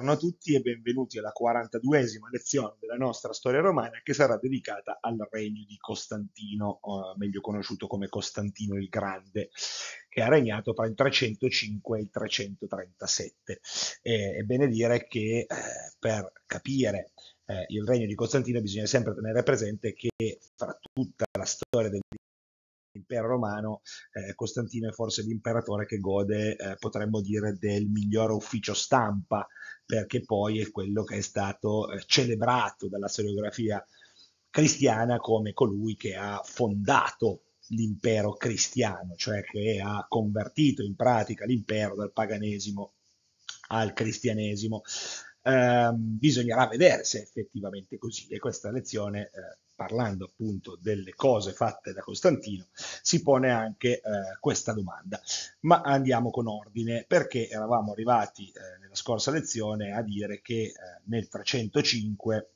Buongiorno a tutti e benvenuti alla 42esima lezione della nostra storia romana che sarà dedicata al regno di Costantino, meglio conosciuto come Costantino il Grande, che ha regnato tra il 305 e il 337. Eh, è bene dire che eh, per capire eh, il regno di Costantino bisogna sempre tenere presente che fra tutta la storia del impero romano, eh, Costantino è forse l'imperatore che gode, eh, potremmo dire, del miglior ufficio stampa, perché poi è quello che è stato eh, celebrato dalla storiografia cristiana come colui che ha fondato l'impero cristiano, cioè che ha convertito in pratica l'impero dal paganesimo al cristianesimo eh, bisognerà vedere se è effettivamente così e questa lezione, eh, parlando appunto delle cose fatte da Costantino, si pone anche eh, questa domanda. Ma andiamo con ordine perché eravamo arrivati eh, nella scorsa lezione a dire che eh, nel 305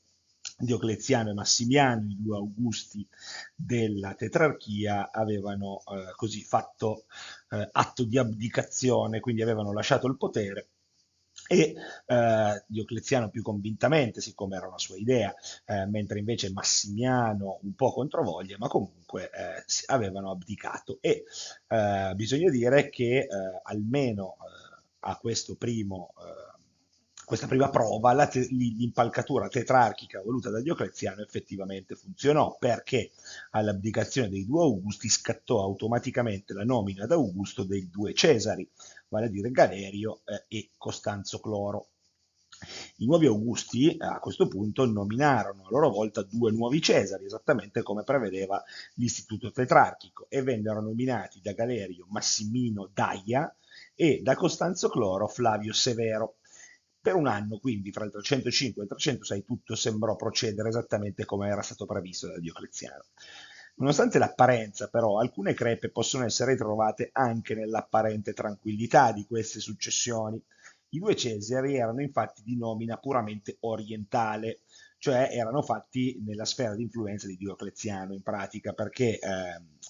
Diocleziano e Massimiano, i due augusti della tetrarchia, avevano eh, così fatto eh, atto di abdicazione, quindi avevano lasciato il potere e eh, Diocleziano più convintamente, siccome era una sua idea, eh, mentre invece Massimiano un po' controvoglia, ma comunque eh, avevano abdicato. E eh, bisogna dire che eh, almeno eh, a questo primo questa prima prova te- l'impalcatura tetrarchica voluta da Diocleziano effettivamente funzionò perché all'abdicazione dei due Augusti scattò automaticamente la nomina ad Augusto dei due Cesari, vale a dire Galerio eh, e Costanzo Cloro. I nuovi Augusti eh, a questo punto nominarono a loro volta due nuovi Cesari, esattamente come prevedeva l'istituto tetrarchico, e vennero nominati da Galerio Massimino Daia e da Costanzo Cloro Flavio Severo. Per un anno, quindi, tra il 305 e il 306 tutto sembrò procedere esattamente come era stato previsto da Diocleziano. Nonostante l'apparenza, però, alcune crepe possono essere trovate anche nell'apparente tranquillità di queste successioni. I due Cesari erano infatti di nomina puramente orientale, cioè erano fatti nella sfera di influenza di Diocleziano in pratica, perché eh,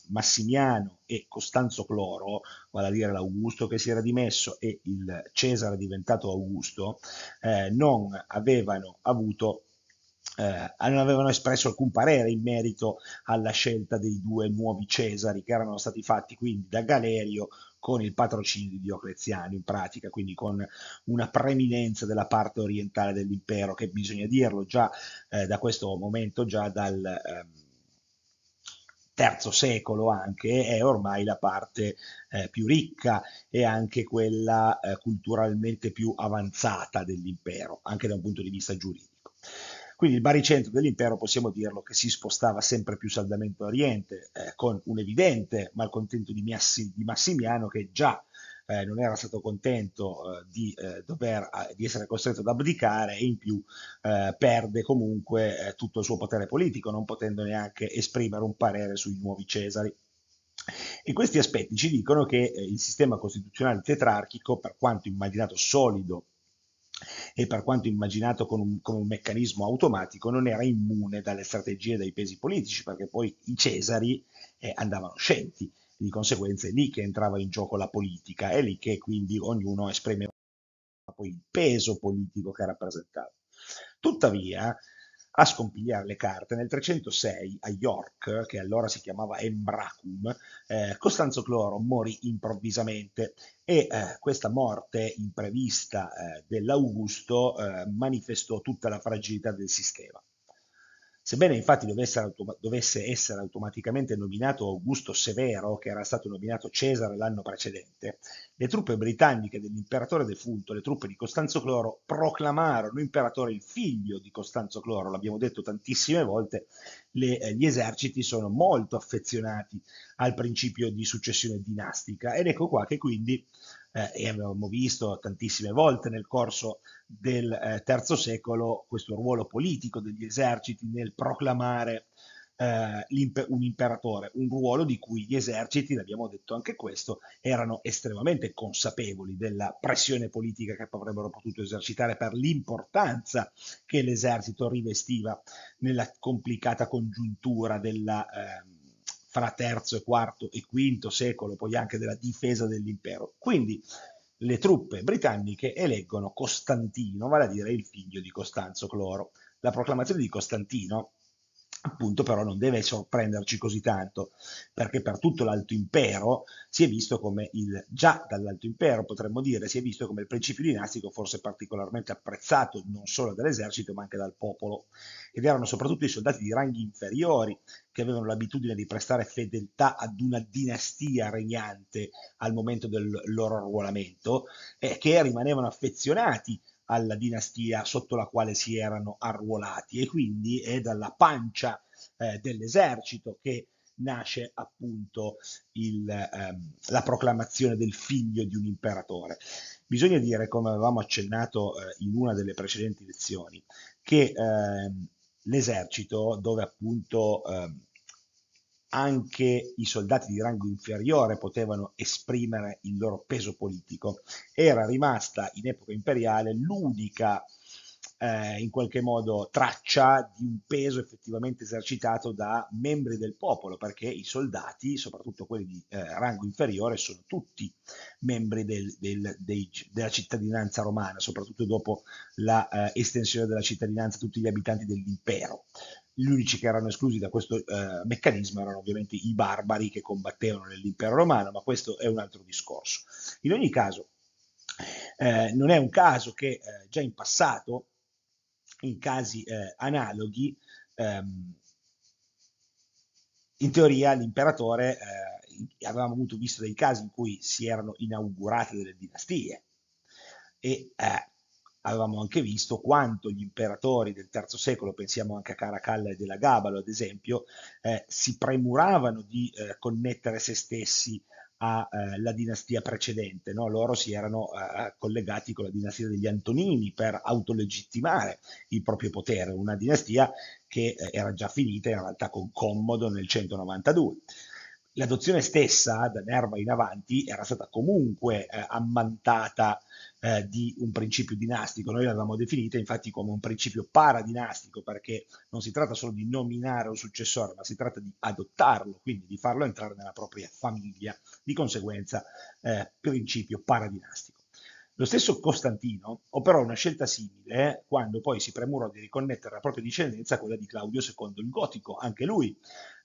Massimiano e Costanzo Cloro, vale a dire l'Augusto che si era dimesso e il Cesare diventato Augusto, eh, non avevano avuto eh, non avevano espresso alcun parere in merito alla scelta dei due nuovi Cesari che erano stati fatti quindi da Galerio con il patrocinio di Diocleziano in pratica, quindi con una preminenza della parte orientale dell'impero che bisogna dirlo già eh, da questo momento, già dal... Ehm, terzo secolo anche, è ormai la parte eh, più ricca e anche quella eh, culturalmente più avanzata dell'impero, anche da un punto di vista giuridico. Quindi il baricentro dell'impero possiamo dirlo che si spostava sempre più saldamente a oriente, eh, con un evidente malcontento di, Massi, di Massimiano che già eh, non era stato contento eh, di, eh, dover, eh, di, essere costretto ad abdicare e in più eh, perde comunque tutto il suo potere politico, non potendo neanche esprimere un parere sui nuovi Cesari. E questi aspetti ci dicono che il sistema costituzionale tetrarchico, per quanto immaginato solido e per quanto immaginato con un, con un, meccanismo automatico non era immune dalle strategie dei pesi politici perché poi i Cesari eh, andavano scelti di conseguenza è lì che entrava in gioco la politica, è lì che quindi ognuno esprimeva poi il peso politico che rappresentava. Tuttavia, a scompigliare le carte, nel 306 a York, che allora si chiamava Embracum, eh, Costanzo Cloro morì improvvisamente e eh, questa morte imprevista eh, dell'Augusto eh, manifestò tutta la fragilità del sistema. Sebbene infatti dovesse, dovesse, essere automaticamente nominato Augusto Severo, che era stato nominato Cesare l'anno precedente, le truppe britanniche dell'imperatore defunto, le truppe di Costanzo Cloro, proclamarono imperatore il figlio di Costanzo Cloro, l'abbiamo detto tantissime volte, le, eh, gli eserciti sono molto affezionati al principio di successione dinastica ed ecco qua che quindi eh, e abbiamo visto tantissime volte nel corso del eh, terzo secolo questo ruolo politico degli eserciti nel proclamare eh, un imperatore, un ruolo di cui gli eserciti, l'abbiamo detto anche questo, erano estremamente consapevoli della pressione politica che avrebbero potuto esercitare per l'importanza che l'esercito rivestiva nella complicata congiuntura della... Eh, fra terzo e quarto e quinto secolo, poi anche della difesa dell'impero. Quindi le truppe britanniche eleggono Costantino, vale a dire il figlio di Costanzo Cloro. La proclamazione di Costantino appunto però non deve sorprenderci così tanto, perché per tutto l'Alto Impero si è visto come il, già dall'Alto Impero potremmo dire, si è visto come il principio dinastico fosse particolarmente apprezzato non solo dall'esercito ma anche dal popolo, ed erano soprattutto i soldati di ranghi inferiori che avevano l'abitudine di prestare fedeltà ad una dinastia regnante al momento del loro arruolamento e eh, che rimanevano affezionati alla dinastia sotto la quale si erano arruolati e quindi è dalla pancia eh, dell'esercito che nasce appunto il, ehm, la proclamazione del figlio di un imperatore. Bisogna dire, come avevamo accennato eh, in una delle precedenti lezioni, che ehm, l'esercito, dove appunto ehm, anche i soldati di rango inferiore potevano esprimere il loro peso politico, era rimasta in epoca imperiale l'unica eh, in qualche modo traccia di un peso effettivamente esercitato da membri del popolo, perché i soldati, soprattutto quelli di eh, rango inferiore, sono tutti membri del, del, dei, della cittadinanza romana, soprattutto dopo l'estensione eh, della cittadinanza a tutti gli abitanti dell'impero gli unici che erano esclusi da questo eh, meccanismo erano ovviamente i barbari che combattevano nell'impero romano, ma questo è un altro discorso. In ogni caso, eh, non è un caso che eh, già in passato, in casi eh, analoghi, ehm, in teoria l'imperatore, eh, avevamo avuto visto dei casi in cui si erano inaugurate delle dinastie e eh, avevamo anche visto quanto gli imperatori del III secolo, pensiamo anche a Caracalla e della Gabalo ad esempio, eh, si premuravano di eh, connettere se stessi alla eh, dinastia precedente, no? loro si erano eh, collegati con la dinastia degli Antonini per autolegittimare il proprio potere, una dinastia che eh, era già finita in realtà con Commodo nel 192 l'adozione stessa da Nerva in avanti era stata comunque eh, ammantata eh, di un principio dinastico, noi l'avevamo definita infatti come un principio paradinastico perché non si tratta solo di nominare un successore ma si tratta di adottarlo, quindi di farlo entrare nella propria famiglia, di conseguenza eh, principio paradinastico. Lo stesso Costantino operò una scelta simile eh, quando poi si premurò di riconnettere la propria discendenza a quella di Claudio II il Gotico. Anche lui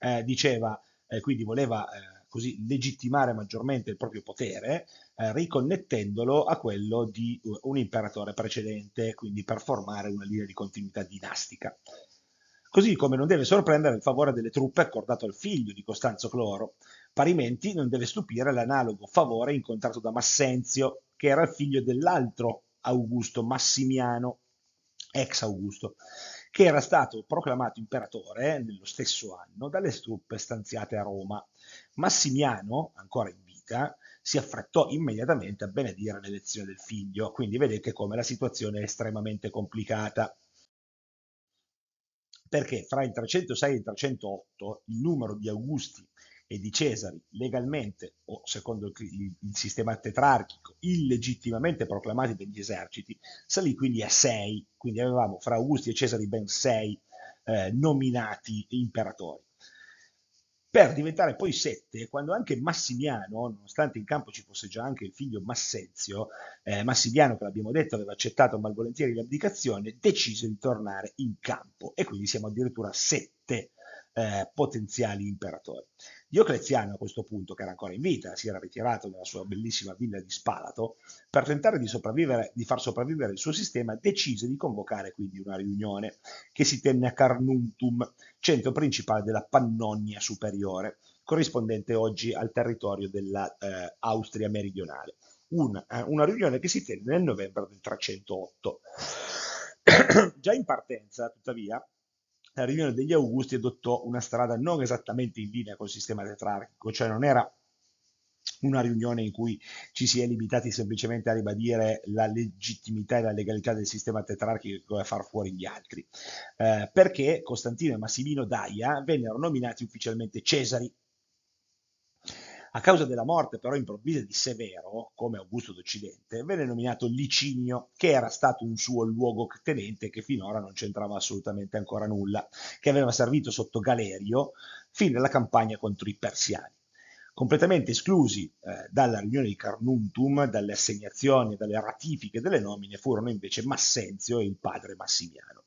eh, diceva eh, quindi voleva eh, così legittimare maggiormente il proprio potere, eh, riconnettendolo a quello di eh, un imperatore precedente, quindi per formare una linea di continuità dinastica. Così come non deve sorprendere il favore delle truppe accordato al figlio di Costanzo Cloro, parimenti non deve stupire l'analogo favore incontrato da Massenzio, che era il figlio dell'altro Augusto Massimiano, ex Augusto, che era stato proclamato imperatore nello stesso anno dalle truppe stanziate a Roma. Massimiano, ancora in vita, si affrettò immediatamente a benedire l'elezione del figlio, quindi vedete come la situazione è estremamente complicata perché fra il 306 e il 308 il numero di Augusti e di Cesari, legalmente o secondo il, il sistema tetrarchico, illegittimamente proclamati dagli eserciti, salì quindi a sei, quindi avevamo fra Augusti e Cesari ben sei eh, nominati imperatori per diventare poi sette, quando anche Massimiano, nonostante in campo ci fosse già anche il figlio Massenzio, eh, Massimiano, che l'abbiamo detto, aveva accettato malvolentieri l'abdicazione, decise di tornare in campo e quindi siamo addirittura sette eh, potenziali imperatori. Diocleziano a questo punto, che era ancora in vita, si era ritirato nella sua bellissima villa di Spalato, per tentare di, di, far sopravvivere il suo sistema, decise di convocare quindi una riunione che si tenne a Carnuntum, centro principale della Pannonia superiore, corrispondente oggi al territorio dell'Austria eh, meridionale. Una, eh, una riunione che si tenne nel novembre del 308. Già in partenza, tuttavia, la riunione degli Augusti adottò una strada non esattamente in linea col sistema tetrarchico, cioè non era una riunione in cui ci si è limitati semplicemente a ribadire la legittimità e la legalità del sistema tetrarchico e a far fuori gli altri, eh, perché Costantino e Massimino Daia vennero nominati ufficialmente Cesari a causa della morte però improvvisa di Severo, come Augusto d'Occidente, venne nominato Licinio, che era stato un suo luogotenente che finora non c'entrava assolutamente ancora nulla, che aveva servito sotto Galerio fino alla campagna contro i persiani completamente esclusi eh, dalla riunione di Carnuntum, dalle assegnazioni e dalle ratifiche delle nomine, furono invece Massenzio e il padre Massimiano.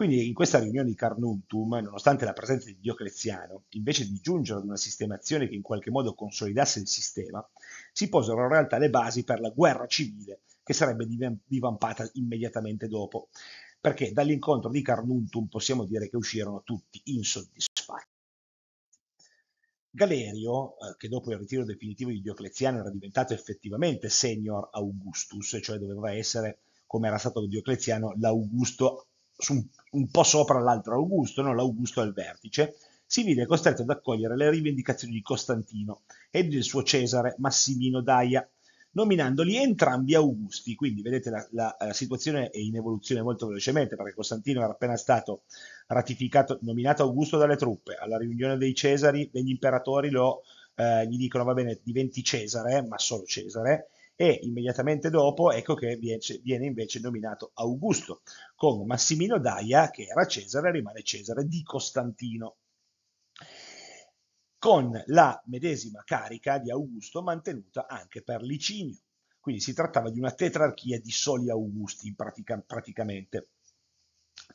Quindi in questa riunione di Carnuntum, nonostante la presenza di Diocleziano, invece di giungere ad una sistemazione che in qualche modo consolidasse il sistema, si posero in realtà le basi per la guerra civile che sarebbe divampata immediatamente dopo, perché dall'incontro di Carnuntum possiamo dire che uscirono tutti insoddisfatti. Galerio, eh, che dopo il ritiro definitivo di Diocleziano era diventato effettivamente senior Augustus, cioè doveva essere, come era stato Diocleziano, l'Augusto su, un po' sopra l'altro Augusto, no? l'Augusto al vertice, si vide costretto ad accogliere le rivendicazioni di Costantino e del suo Cesare Massimino Daia, nominandoli entrambi Augusti. Quindi vedete la, la, la, situazione è in evoluzione molto velocemente perché Costantino era appena stato ratificato, nominato Augusto dalle truppe. Alla riunione dei Cesari, degli imperatori, lo, eh, gli dicono va bene, diventi Cesare, ma solo Cesare e immediatamente dopo ecco che viene invece nominato Augusto, con Massimino Daia che era Cesare, rimane Cesare di Costantino con la medesima carica di Augusto mantenuta anche per Licinio. Quindi si trattava di una tetrarchia di soli Augusti pratica, praticamente.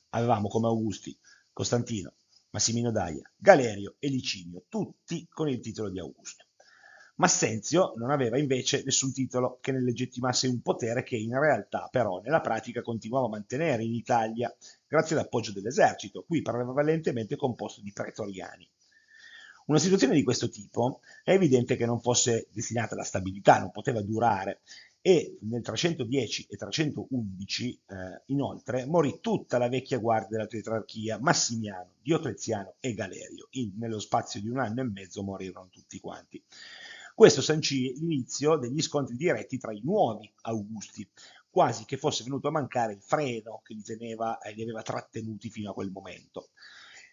Avevamo come Augusti Costantino, Massimino Daia, Galerio e Licinio, tutti con il titolo di Augusto. Massenzio non aveva invece nessun titolo che ne legittimasse un potere che in realtà però nella pratica continuava a mantenere in Italia grazie all'appoggio dell'esercito, qui prevalentemente composto di pretoriani. Una situazione di questo tipo è evidente che non fosse destinata alla stabilità, non poteva durare e nel 310 e 311 eh, inoltre morì tutta la vecchia guardia della tetrarchia, Massimiano, Diocleziano e Galerio. In, nello spazio di un anno e mezzo morirono tutti quanti. Questo sancì l'inizio degli scontri diretti tra i nuovi Augusti, quasi che fosse venuto a mancare il freno che li, teneva, eh, li aveva trattenuti fino a quel momento.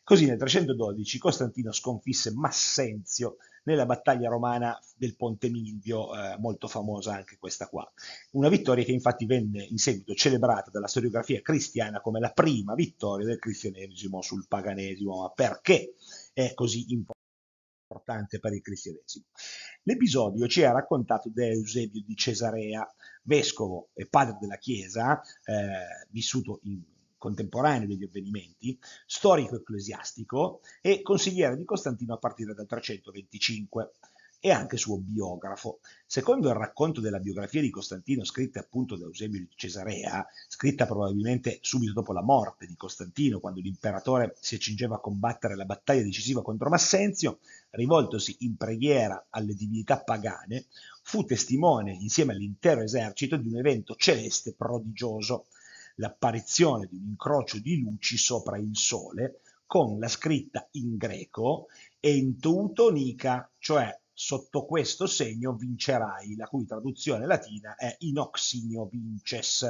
Così nel 312 Costantino sconfisse Massenzio nella battaglia romana del Ponte Milvio, eh, molto famosa anche questa qua. Una vittoria che infatti venne in seguito celebrata dalla storiografia cristiana come la prima vittoria del cristianesimo sul paganesimo. Ma perché è così importante? importante per il cristianesimo. L'episodio ci è raccontato da Eusebio di Cesarea, vescovo e padre della Chiesa, eh, vissuto in contemporaneo degli avvenimenti, storico ecclesiastico e consigliere di Costantino a partire dal 325 e anche suo biografo. Secondo il racconto della biografia di Costantino, scritta appunto da Eusebio di Cesarea, scritta probabilmente subito dopo la morte di Costantino, quando l'imperatore si accingeva a combattere la battaglia decisiva contro Massenzio, rivoltosi in preghiera alle divinità pagane, fu testimone insieme all'intero esercito di un evento celeste prodigioso, l'apparizione di un incrocio di luci sopra il sole con la scritta in greco Enteutonica, cioè sotto questo segno vincerai, la cui traduzione latina è in oxinio vinces.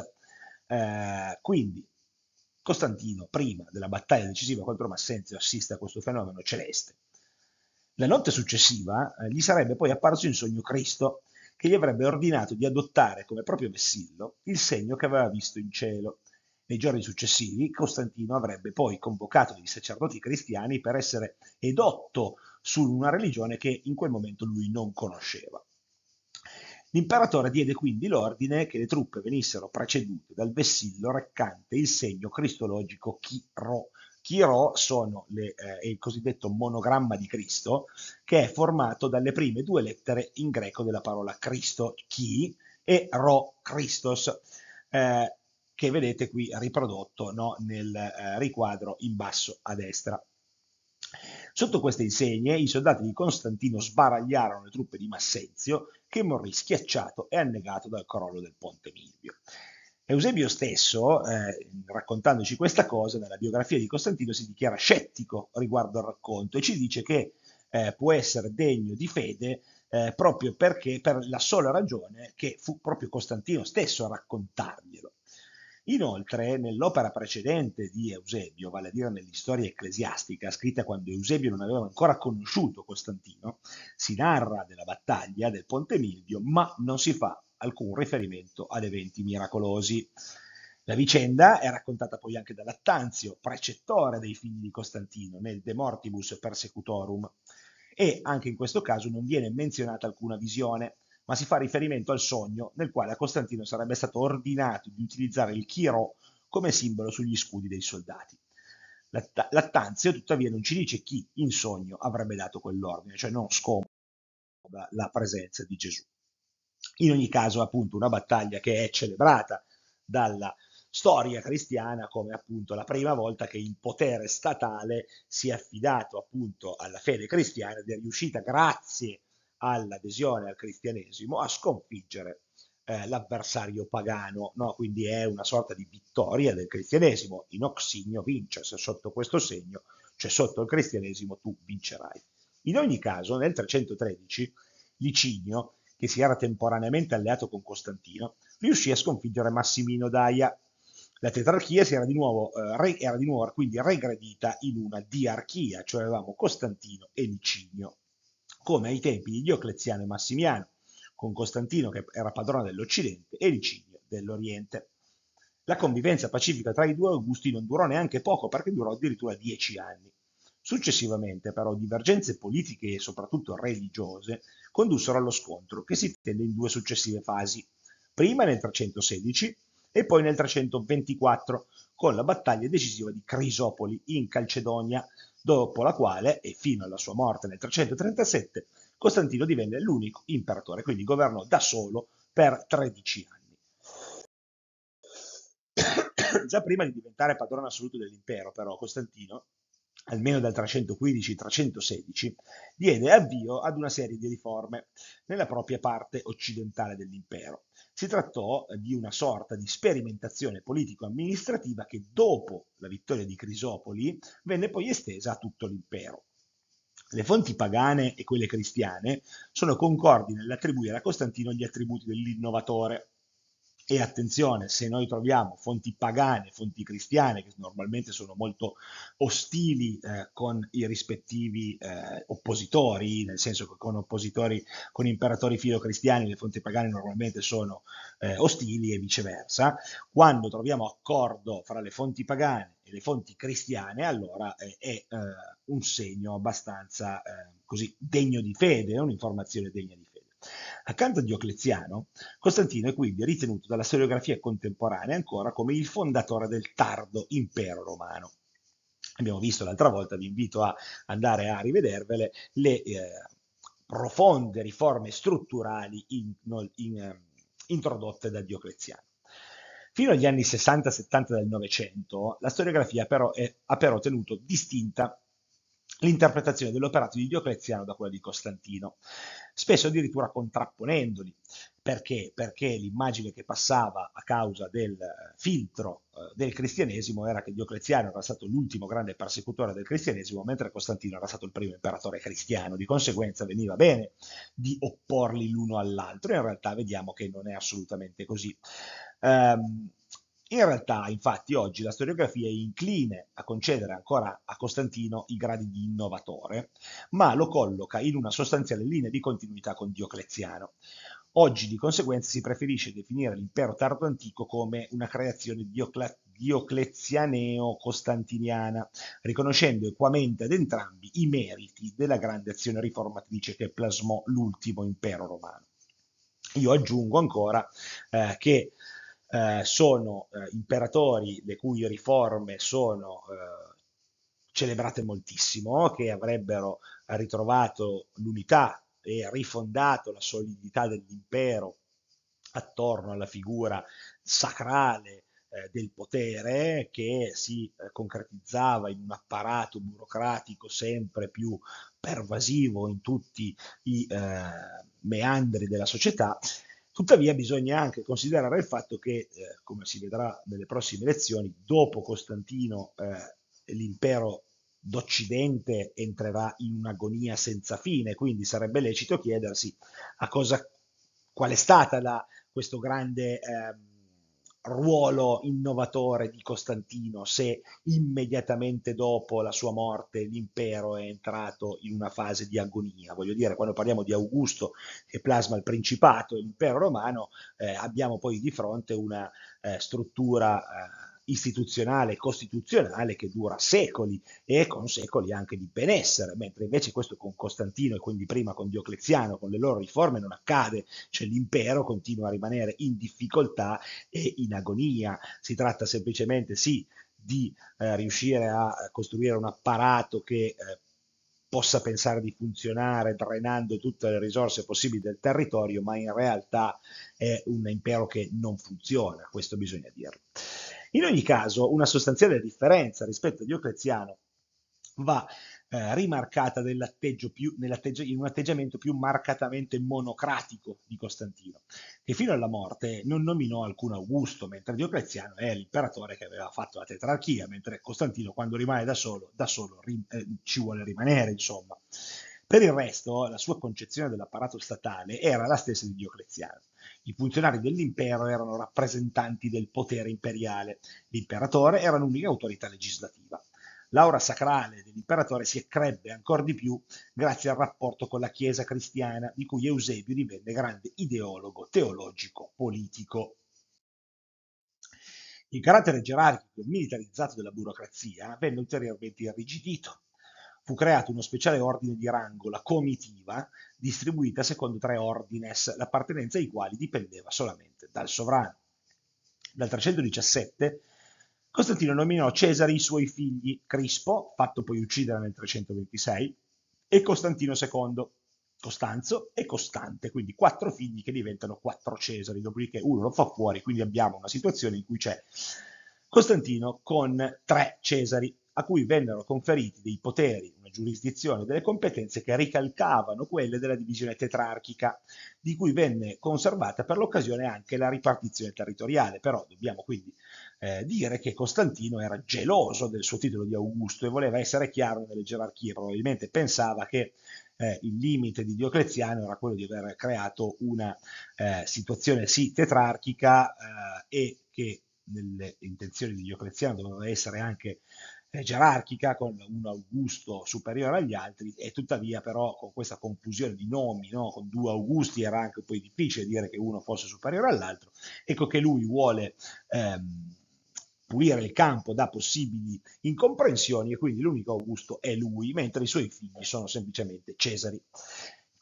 Eh, quindi Costantino, prima della battaglia decisiva contro Massenzio, assiste a questo fenomeno celeste. La notte successiva eh, gli sarebbe poi apparso in sogno Cristo, che gli avrebbe ordinato di adottare come proprio vessillo il segno che aveva visto in cielo. Nei giorni successivi Costantino avrebbe poi convocato dei sacerdoti cristiani per essere edotto su una religione che in quel momento lui non conosceva. L'imperatore diede quindi l'ordine che le truppe venissero precedute dal vessillo recante il segno cristologico Chiro. Chiro sono le, eh, il cosiddetto monogramma di Cristo, che è formato dalle prime due lettere in greco della parola Cristo, chi, e ro, Christos, eh, che vedete qui riprodotto no, nel eh, riquadro in basso a destra. Sotto queste insegne i soldati di Costantino sbaragliarono le truppe di Massenzio, che morì schiacciato e annegato dal crollo del ponte Milvio. Eusebio stesso, eh, raccontandoci questa cosa, nella biografia di Costantino si dichiara scettico riguardo al racconto e ci dice che eh, può essere degno di fede eh, proprio perché per la sola ragione che fu proprio Costantino stesso a raccontarglielo. Inoltre, nell'opera precedente di Eusebio, vale a dire nell'istoria ecclesiastica, scritta quando Eusebio non aveva ancora conosciuto Costantino, si narra della battaglia del Ponte Milvio, ma non si fa alcun riferimento ad eventi miracolosi. La vicenda è raccontata poi anche da Lattanzio, precettore dei figli di Costantino, nel De Mortibus Persecutorum, e anche in questo caso non viene menzionata alcuna visione, ma si fa riferimento al sogno nel quale a Costantino sarebbe stato ordinato di utilizzare il chiro come simbolo sugli scudi dei soldati. Lattanzio tuttavia non ci dice chi in sogno avrebbe dato quell'ordine, cioè non scomoda la presenza di Gesù. In ogni caso, appunto, una battaglia che è celebrata dalla storia cristiana come appunto la prima volta che il potere statale si è affidato appunto alla fede cristiana ed è riuscita grazie a all'adesione al cristianesimo a sconfiggere eh, l'avversario pagano, no? quindi è una sorta di vittoria del cristianesimo, in oxigno vince, se sotto questo segno, cioè sotto il cristianesimo tu vincerai. In ogni caso nel 313 Licinio, che si era temporaneamente alleato con Costantino, riuscì a sconfiggere Massimino Daia. La tetrarchia era di, nuovo, eh, re, era di nuovo quindi regredita in una diarchia, cioè avevamo Costantino e Licinio come ai tempi di Diocleziano e Massimiano, con Costantino che era padrone dell'Occidente e Licinio dell'Oriente. La convivenza pacifica tra i due Augusti non durò neanche poco, perché durò addirittura dieci anni. Successivamente, però, divergenze politiche e soprattutto religiose condussero allo scontro, che si tenne in due successive fasi, prima nel 316 e poi nel 324, con la battaglia decisiva di Crisopoli in Calcedonia, dopo la quale, e fino alla sua morte nel 337, Costantino divenne l'unico imperatore, quindi governò da solo per 13 anni. Già prima di diventare padrone assoluto dell'impero, però, Costantino, almeno dal 315-316, diede avvio ad una serie di riforme nella propria parte occidentale dell'impero. Si trattò eh, di una sorta di sperimentazione politico-amministrativa che dopo la vittoria di Crisopoli venne poi estesa a tutto l'impero. Le fonti pagane e quelle cristiane sono concordi nell'attribuire a Costantino gli attributi dell'innovatore, e attenzione, se noi troviamo fonti pagane, fonti cristiane, che normalmente sono molto ostili eh, con i rispettivi eh, oppositori, nel senso che con oppositori, con imperatori filocristiani le fonti pagane normalmente sono eh, ostili e viceversa, quando troviamo accordo fra le fonti pagane e le fonti cristiane, allora eh, è eh, un segno abbastanza eh, così degno di fede, è un'informazione degna di fede. Accanto a Diocleziano, Costantino è quindi ritenuto dalla storiografia contemporanea ancora come il fondatore del tardo impero romano. Abbiamo visto l'altra volta, vi invito a andare a rivedervele, le eh, profonde riforme strutturali in, in, eh, introdotte da Diocleziano. Fino agli anni 60-70 del Novecento, la storiografia però è, ha però tenuto distinta l'interpretazione dell'operato di Diocleziano da quella di Costantino, spesso addirittura contrapponendoli. Perché? Perché l'immagine che passava a causa del eh, filtro eh, del cristianesimo era che Diocleziano era stato l'ultimo grande persecutore del cristianesimo, mentre Costantino era stato il primo imperatore cristiano. Di conseguenza veniva bene di opporli l'uno all'altro. In realtà vediamo che non è assolutamente così. Um, in realtà, infatti, oggi la storiografia è incline a concedere ancora a Costantino i gradi di innovatore, ma lo colloca in una sostanziale linea di continuità con Diocleziano. Oggi di conseguenza si preferisce definire l'impero tardo antico come una creazione diocla- dioclezianeo-costantiniana, riconoscendo equamente ad entrambi i meriti della grande azione riformatrice che plasmò l'ultimo impero romano. Io aggiungo ancora eh, che eh, sono eh, imperatori le cui riforme sono eh, celebrate moltissimo, che avrebbero ritrovato l'unità e rifondato la solidità dell'impero attorno alla figura sacrale eh, del potere che si eh, concretizzava in un apparato burocratico sempre più pervasivo in tutti i eh, meandri della società Tuttavia bisogna anche considerare il fatto che, eh, come si vedrà nelle prossime elezioni, dopo Costantino eh, l'impero d'Occidente entrerà in un'agonia senza fine, quindi sarebbe lecito chiedersi a cosa, qual è stata la, questo grande... Eh, ruolo innovatore di Costantino se immediatamente dopo la sua morte l'impero è entrato in una fase di agonia. Voglio dire, quando parliamo di Augusto che plasma il principato e l'impero romano, eh, abbiamo poi di fronte una eh, struttura eh, istituzionale e costituzionale che dura secoli e con secoli anche di benessere, mentre invece questo con Costantino e quindi prima con Diocleziano, con le loro riforme non accade, cioè l'impero continua a rimanere in difficoltà e in agonia, si tratta semplicemente sì di eh, riuscire a costruire un apparato che eh, possa pensare di funzionare drenando tutte le risorse possibili del territorio, ma in realtà è un impero che non funziona, questo bisogna dirlo. In ogni caso, una sostanziale differenza rispetto a Diocleziano va eh, rimarcata più, in un atteggiamento più marcatamente monocratico di Costantino, che fino alla morte non nominò alcun Augusto, mentre Diocleziano è l'imperatore che aveva fatto la tetrarchia, mentre Costantino quando rimane da solo, da solo eh, ci vuole rimanere, insomma. Per il resto, la sua concezione dell'apparato statale era la stessa di Diocleziano. I funzionari dell'impero erano rappresentanti del potere imperiale, l'imperatore era l'unica autorità legislativa. L'aura sacrale dell'imperatore si crebbe ancora di più grazie al rapporto con la Chiesa cristiana, di cui Eusebio divenne grande ideologo teologico politico. Il carattere gerarchico e militarizzato della burocrazia venne ulteriormente irrigidito fu creato uno speciale ordine di rango, la comitiva, distribuita secondo tre ordines, l'appartenenza ai quali dipendeva solamente dal sovrano. Dal 317 Costantino nominò Cesare i suoi figli, Crispo, fatto poi uccidere nel 326, e Costantino II, Costanzo e Costante, quindi quattro figli che diventano quattro Cesari, dopodiché uno lo fa fuori, quindi abbiamo una situazione in cui c'è Costantino con tre Cesari a cui vennero conferiti dei poteri, una giurisdizione e delle competenze che ricalcavano quelle della divisione tetrarchica, di cui venne conservata per l'occasione anche la ripartizione territoriale. Però dobbiamo quindi eh, dire che Costantino era geloso del suo titolo di Augusto e voleva essere chiaro nelle gerarchie, probabilmente pensava che eh, il limite di Diocleziano era quello di aver creato una eh, situazione sì tetrarchica eh, e che nelle intenzioni di Diocleziano doveva essere anche gerarchica con un Augusto superiore agli altri e tuttavia però con questa confusione di nomi, no? con due Augusti era anche poi difficile dire che uno fosse superiore all'altro, ecco che lui vuole ehm, pulire il campo da possibili incomprensioni e quindi l'unico Augusto è lui, mentre i suoi figli sono semplicemente Cesari.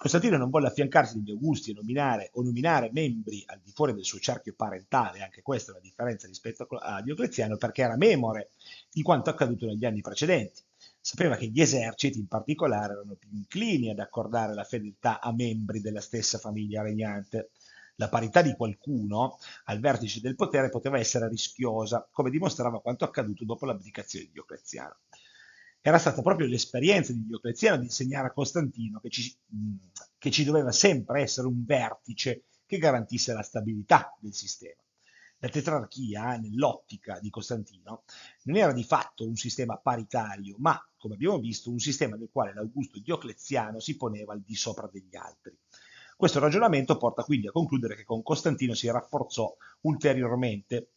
Costantino non volle affiancarsi agli Augusti e nominare o nominare membri al di fuori del suo cerchio parentale, anche questa è una differenza rispetto a Diocleziano, perché era memore di quanto accaduto negli anni precedenti. Sapeva che gli eserciti in particolare erano più inclini ad accordare la fedeltà a membri della stessa famiglia regnante. La parità di qualcuno al vertice del potere poteva essere rischiosa, come dimostrava quanto accaduto dopo l'abdicazione di Diocleziano era stata proprio l'esperienza di Diocleziano di insegnare a Costantino che ci, mm, che ci doveva sempre essere un vertice che garantisse la stabilità del sistema. La tetrarchia, eh, nell'ottica di Costantino, non era di fatto un sistema paritario, ma, come abbiamo visto, un sistema nel quale l'Augusto Diocleziano si poneva al di sopra degli altri. Questo ragionamento porta quindi a concludere che con Costantino si rafforzò ulteriormente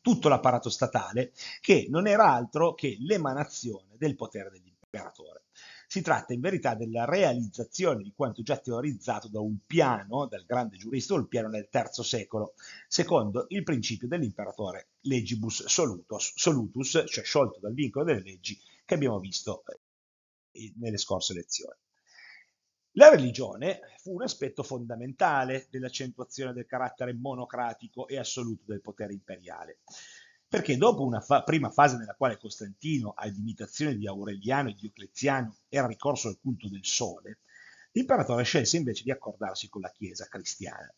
tutto l'apparato statale, che non era altro che l'emanazione del potere dell'imperatore. Si tratta in verità della realizzazione di quanto già teorizzato da Ulpiano, dal grande giurista Ulpiano nel III secolo, secondo il principio dell'imperatore legibus solutus, solutus cioè sciolto dal vincolo delle leggi che abbiamo visto eh, nelle scorse lezioni. La religione fu un aspetto fondamentale dell'accentuazione del carattere monocratico e assoluto del potere imperiale, perché dopo una fa- prima fase nella quale Costantino, ad imitazione di Aureliano e Diocleziano, era ricorso al culto del sole, l'imperatore scelse invece di accordarsi con la Chiesa cristiana.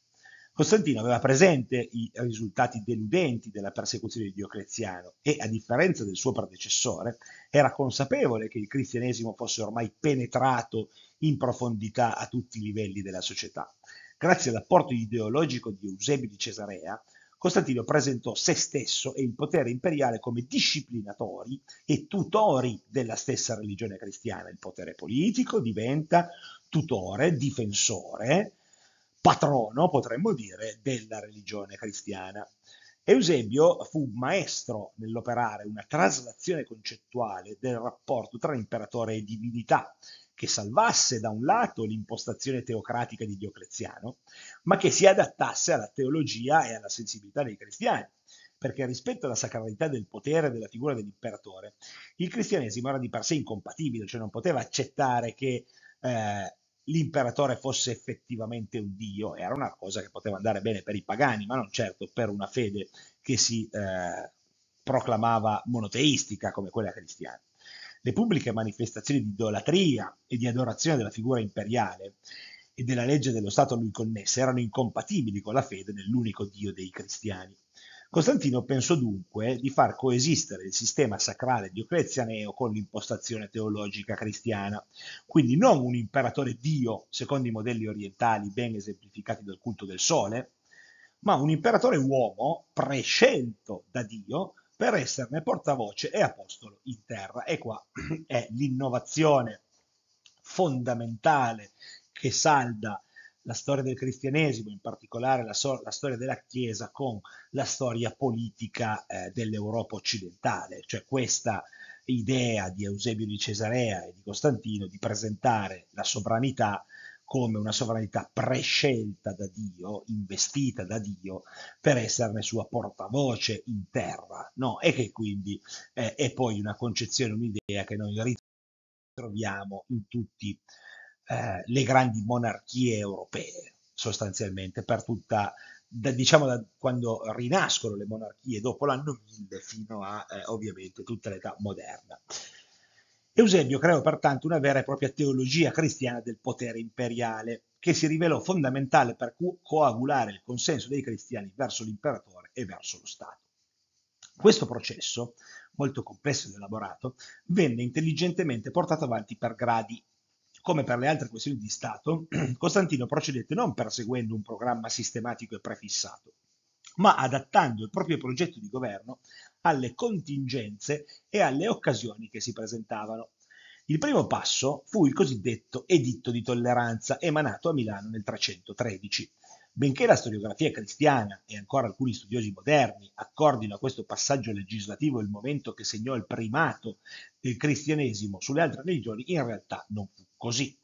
Costantino aveva presente i risultati deludenti della persecuzione di Diocleziano e, a differenza del suo predecessore, era consapevole che il cristianesimo fosse ormai penetrato in profondità a tutti i livelli della società. Grazie all'apporto ideologico di Eusebio di Cesarea, Costantino presentò se stesso e il potere imperiale come disciplinatori e tutori della stessa religione cristiana. Il potere politico diventa tutore, difensore, patrono, potremmo dire, della religione cristiana. Eusebio fu maestro nell'operare una traslazione concettuale del rapporto tra imperatore e divinità, che salvasse da un lato l'impostazione teocratica di Diocleziano, ma che si adattasse alla teologia e alla sensibilità dei cristiani, perché rispetto alla sacralità del potere della figura dell'imperatore, il cristianesimo era di per sé incompatibile, cioè non poteva accettare che eh, l'imperatore fosse effettivamente un dio, era una cosa che poteva andare bene per i pagani, ma non certo per una fede che si eh, proclamava monoteistica come quella cristiana. Le pubbliche manifestazioni di idolatria e di adorazione della figura imperiale e della legge dello Stato a lui connesse erano incompatibili con la fede nell'unico dio dei cristiani. Costantino pensò dunque di far coesistere il sistema sacrale dioclezianeo con l'impostazione teologica cristiana, quindi non un imperatore Dio secondo i modelli orientali ben esemplificati dal culto del sole, ma un imperatore uomo prescelto da Dio per esserne portavoce e apostolo in terra. E qua è l'innovazione fondamentale che salda la storia del cristianesimo, in particolare la, so- la storia della Chiesa con la storia politica eh, dell'Europa occidentale, cioè questa idea di Eusebio di Cesarea e di Costantino di presentare la sovranità come una sovranità prescelta da Dio, investita da Dio, per esserne sua portavoce in terra, no? E che quindi eh, è poi una concezione, un'idea che noi ritroviamo in tutti eh, le grandi monarchie europee, sostanzialmente, per tutta, da, diciamo da quando rinascono le monarchie dopo l'anno 1000 fino a eh, ovviamente tutta l'età moderna. Eusebio creò pertanto una vera e propria teologia cristiana del potere imperiale, che si rivelò fondamentale per co- coagulare il consenso dei cristiani verso l'imperatore e verso lo Stato. Questo processo, molto complesso ed elaborato, venne intelligentemente portato avanti per gradi, come per le altre questioni di Stato, Costantino procedette non perseguendo un programma sistematico e prefissato, ma adattando il proprio progetto di governo alle contingenze e alle occasioni che si presentavano. Il primo passo fu il cosiddetto editto di tolleranza emanato a Milano nel 313 Benché la storiografia cristiana e ancora alcuni studiosi moderni accordino a questo passaggio legislativo il momento che segnò il primato del cristianesimo sulle altre religioni, in realtà non fu così.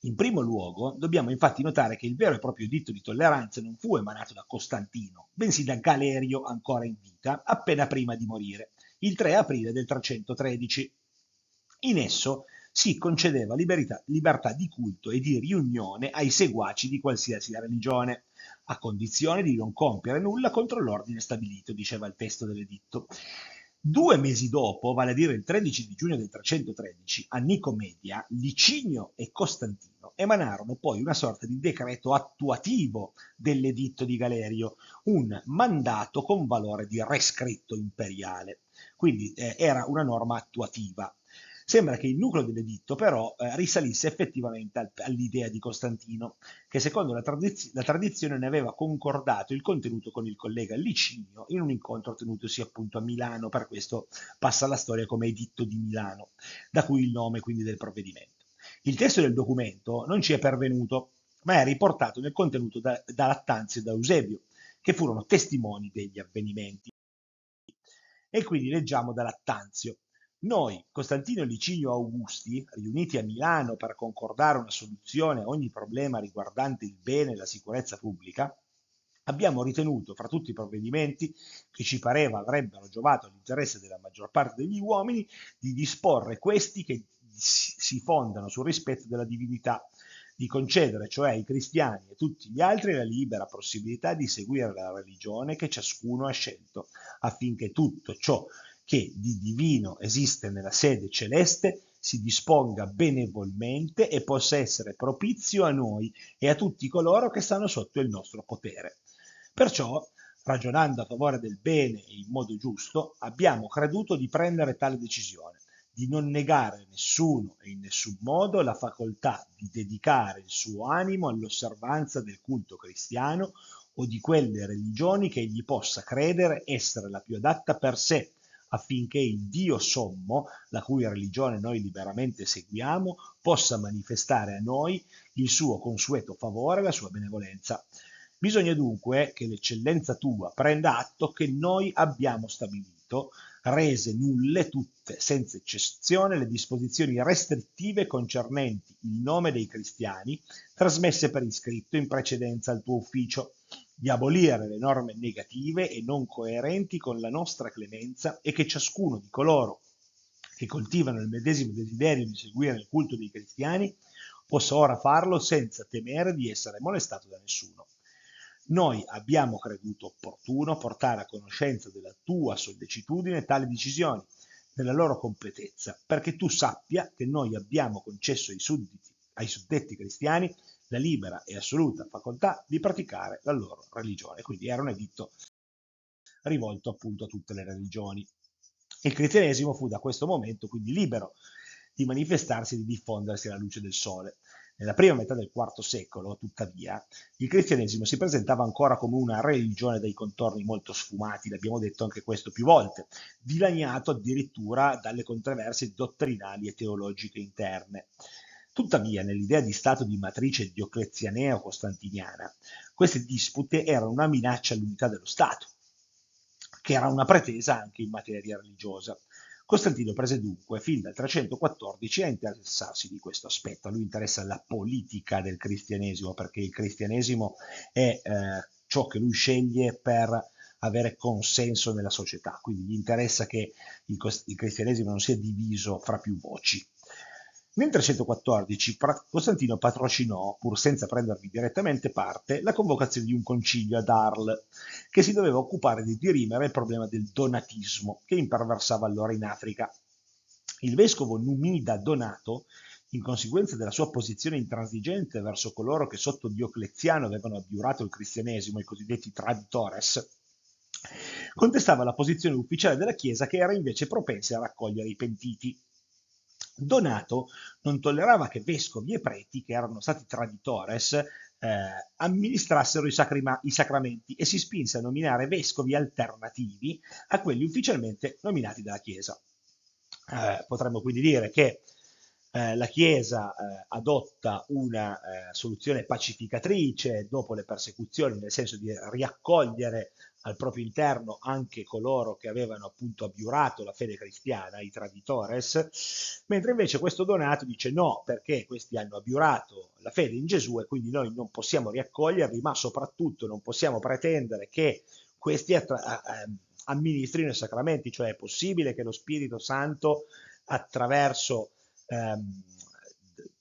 In primo luogo, dobbiamo infatti notare che il vero e proprio ditto di tolleranza non fu emanato da Costantino, bensì da Galerio, ancora in vita, appena prima di morire, il 3 aprile del 313. In esso si concedeva libertà, libertà di culto e di riunione ai seguaci di qualsiasi religione a condizione di non compiere nulla contro l'ordine stabilito, diceva il testo dell'editto. Due mesi dopo, vale a dire il 13 di giugno del 313, a Nicomedia, Licinio e Costantino emanarono poi una sorta di decreto attuativo dell'editto di Galerio, un mandato con valore di rescritto imperiale. Quindi eh, era una norma attuativa, Sembra che il nucleo dell'editto però eh, risalisse effettivamente al, all'idea di Costantino, che secondo la, tradiz- la, tradizione ne aveva concordato il contenuto con il collega Licinio in un incontro tenutosi appunto a Milano, per questo passa alla storia come editto di Milano, da cui il nome quindi del provvedimento. Il testo del documento non ci è pervenuto, ma è riportato nel contenuto da, da Lattanzio e da Eusebio, che furono testimoni degli avvenimenti. E quindi leggiamo da Lattanzio. Noi, Costantino e Licinio Augusti, riuniti a Milano per concordare una soluzione a ogni problema riguardante il bene e la sicurezza pubblica, abbiamo ritenuto, fra tutti i provvedimenti che ci pareva avrebbero giovato all'interesse della maggior parte degli uomini, di disporre questi che si fondano sul rispetto della divinità, di concedere cioè ai cristiani e a tutti gli altri la libera possibilità di seguire la religione che ciascuno ha scelto, affinché tutto ciò che di divino esiste nella sede celeste si disponga benevolmente e possa essere propizio a noi e a tutti coloro che stanno sotto il nostro potere. Perciò, ragionando a favore del bene e in modo giusto, abbiamo creduto di prendere tale decisione, di non negare a nessuno e in nessun modo la facoltà di dedicare il suo animo all'osservanza del culto cristiano o di quelle religioni che egli possa credere essere la più adatta per sé, affinché il Dio sommo, la cui religione noi liberamente seguiamo, possa manifestare a noi il suo consueto favore e la sua benevolenza. Bisogna dunque che l'eccellenza tua prenda atto che noi abbiamo stabilito, rese nulle tutte, senza eccezione, le disposizioni restrittive concernenti il nome dei cristiani, trasmesse per iscritto in precedenza al tuo ufficio di abolire le norme negative e non coerenti con la nostra clemenza e che ciascuno di coloro che coltivano il medesimo desiderio di seguire il culto dei cristiani possa ora farlo senza temere di essere molestato da nessuno. Noi abbiamo creduto opportuno portare a conoscenza della tua sollecitudine tali decisioni, nella loro completezza, perché tu sappia che noi abbiamo concesso ai sudditi ai suddetti cristiani la libera e assoluta facoltà di praticare la loro religione. Quindi era un editto rivolto appunto a tutte le religioni. Il cristianesimo fu da questo momento quindi libero di manifestarsi e di diffondersi alla luce del sole. Nella prima metà del IV secolo, tuttavia, il cristianesimo si presentava ancora come una religione dai contorni molto sfumati, l'abbiamo detto anche questo più volte, dilaniato addirittura dalle controversie dottrinali e teologiche interne. Tuttavia, nell'idea di Stato di matrice dioclezianea o costantiniana, queste dispute erano una minaccia all'unità dello Stato, che era una pretesa anche in materia religiosa. Costantino prese dunque fin dal 314 a interessarsi di questo aspetto. A lui interessa la politica del cristianesimo, perché il cristianesimo è eh, ciò che lui sceglie per avere consenso nella società, quindi gli interessa che il, il cristianesimo non sia diviso fra più voci. Nel 314 Costantino patrocinò, pur senza prendervi direttamente parte, la convocazione di un concilio ad Arles, che si doveva occupare di dirimere il problema del donatismo, che imperversava allora in Africa. Il vescovo Numida Donato, in conseguenza della sua posizione intransigente verso coloro che sotto Diocleziano avevano abbiurato il cristianesimo, i cosiddetti traditores, contestava la posizione ufficiale della Chiesa che era invece propensa a raccogliere i pentiti. Donato non tollerava che vescovi e preti, che erano stati traditores, eh, amministrassero i, sacrima- i sacramenti e si spinse a nominare vescovi alternativi a quelli ufficialmente nominati dalla Chiesa. Eh, potremmo quindi dire che eh, la Chiesa eh, adotta una eh, soluzione pacificatrice dopo le persecuzioni, nel senso di riaccogliere al proprio interno anche coloro che avevano appunto abiurato la fede cristiana, i traditores, mentre invece questo Donato dice no, perché questi hanno abiurato la fede in Gesù e quindi noi non possiamo riaccoglierli, ma soprattutto non possiamo pretendere che questi amministrino i sacramenti, cioè è possibile che lo Spirito Santo attraverso ehm,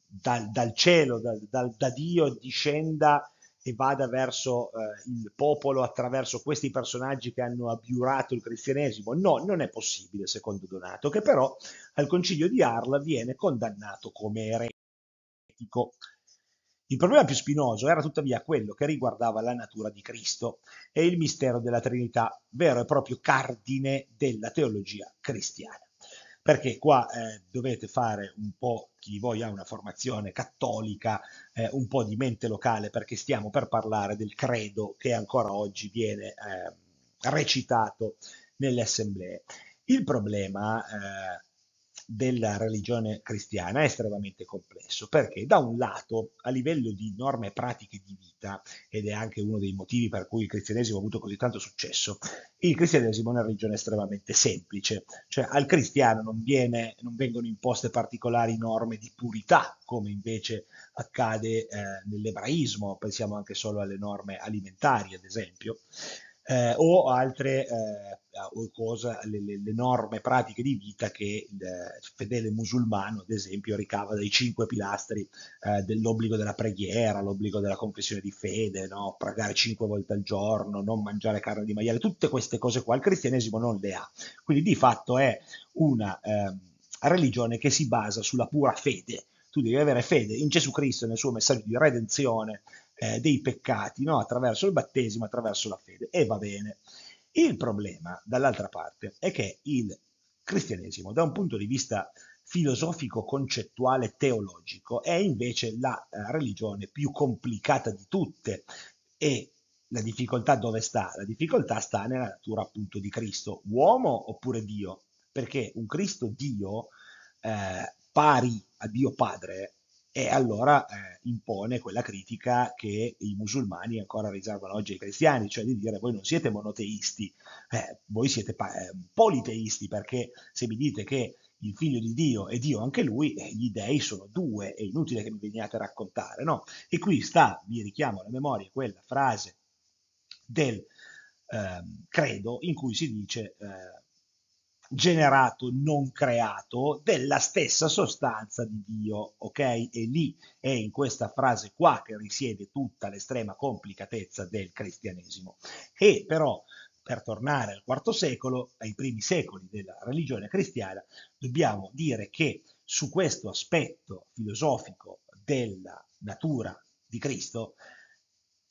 dal, dal, cielo, dal, dal, da Dio discenda e vada verso eh, il popolo attraverso questi personaggi che hanno abiurato il cristianesimo. No, non è possibile, secondo Donato, che però al concilio di Arla viene condannato come eretico. Il problema più spinoso era tuttavia quello che riguardava la natura di Cristo e il mistero della Trinità, vero e proprio cardine della teologia cristiana perché qua eh, dovete fare un po' chi di voi ha una formazione cattolica, eh, un po' di mente locale, perché stiamo per parlare del credo che ancora oggi viene eh, recitato nelle assemblee. Il problema eh, della religione cristiana è estremamente complesso perché da un lato a livello di norme pratiche di vita ed è anche uno dei motivi per cui il cristianesimo ha avuto così tanto successo il cristianesimo è una religione estremamente semplice cioè al cristiano non, viene, non vengono imposte particolari norme di purità come invece accade eh, nell'ebraismo pensiamo anche solo alle norme alimentari ad esempio eh, o altre eh, o cosa, le, le, le, norme pratiche di vita che il eh, fedele musulmano, ad esempio, ricava dai cinque pilastri eh, dell'obbligo della preghiera, l'obbligo della confessione di fede, no? pregare cinque volte al giorno, non mangiare carne di maiale, tutte queste cose qua il cristianesimo non le ha. Quindi di fatto è una eh, religione che si basa sulla pura fede. Tu devi avere fede in Gesù Cristo, nel suo messaggio di redenzione, eh, dei peccati no? attraverso il battesimo, attraverso la fede e va bene. Il problema, dall'altra parte, è che il cristianesimo, da un punto di vista filosofico, concettuale, teologico, è invece la eh, religione più complicata di tutte e la difficoltà dove sta? La difficoltà sta nella natura appunto di Cristo, uomo oppure Dio, perché un Cristo Dio eh, pari a Dio Padre e allora eh, impone quella critica che i musulmani ancora riservano oggi ai cristiani, cioè di dire voi non siete monoteisti, eh, voi siete pa- eh, politeisti, perché se mi dite che il figlio di Dio è Dio anche lui, eh, gli dei sono due, è inutile che mi veniate a raccontare, no? E qui sta, vi richiamo alla memoria quella frase del ehm, credo in cui si dice eh, generato, non creato, della stessa sostanza di Dio, ok? E lì è in questa frase qua che risiede tutta l'estrema complicatezza del cristianesimo. E però, per tornare al IV secolo, ai primi secoli della religione cristiana, dobbiamo dire che su questo aspetto filosofico della natura di Cristo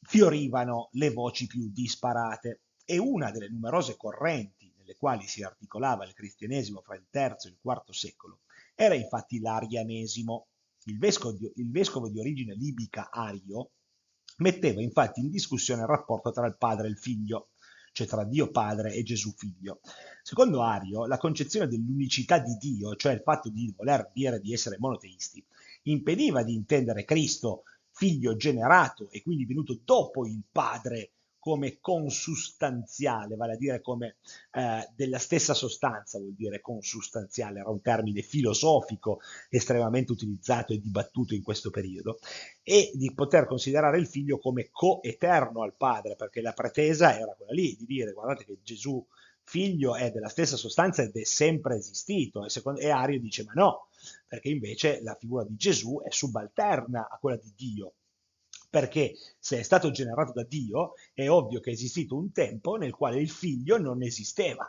fiorivano le voci più disparate e una delle numerose correnti nelle quali si articolava il cristianesimo fra il III e il IV secolo era infatti l'arianesimo. Il vescovo, di, il vescovo di origine libica Ario metteva infatti in discussione il rapporto tra il padre e il figlio, cioè tra Dio padre e Gesù figlio. Secondo Ario, la concezione dell'unicità di Dio, cioè il fatto di voler dire di essere monoteisti, impediva di intendere Cristo figlio generato e quindi venuto dopo il padre come consustanziale, vale a dire come eh, della stessa sostanza, vuol dire consustanziale, era un termine filosofico estremamente utilizzato e dibattuto in questo periodo, e di poter considerare il figlio come coeterno al padre, perché la pretesa era quella lì, di dire guardate che Gesù figlio è della stessa sostanza ed è sempre esistito, e, secondo, e Ario dice ma no, perché invece la figura di Gesù è subalterna a quella di Dio, perché se è stato generato da Dio, è ovvio che è esistito un tempo nel quale il figlio non esisteva.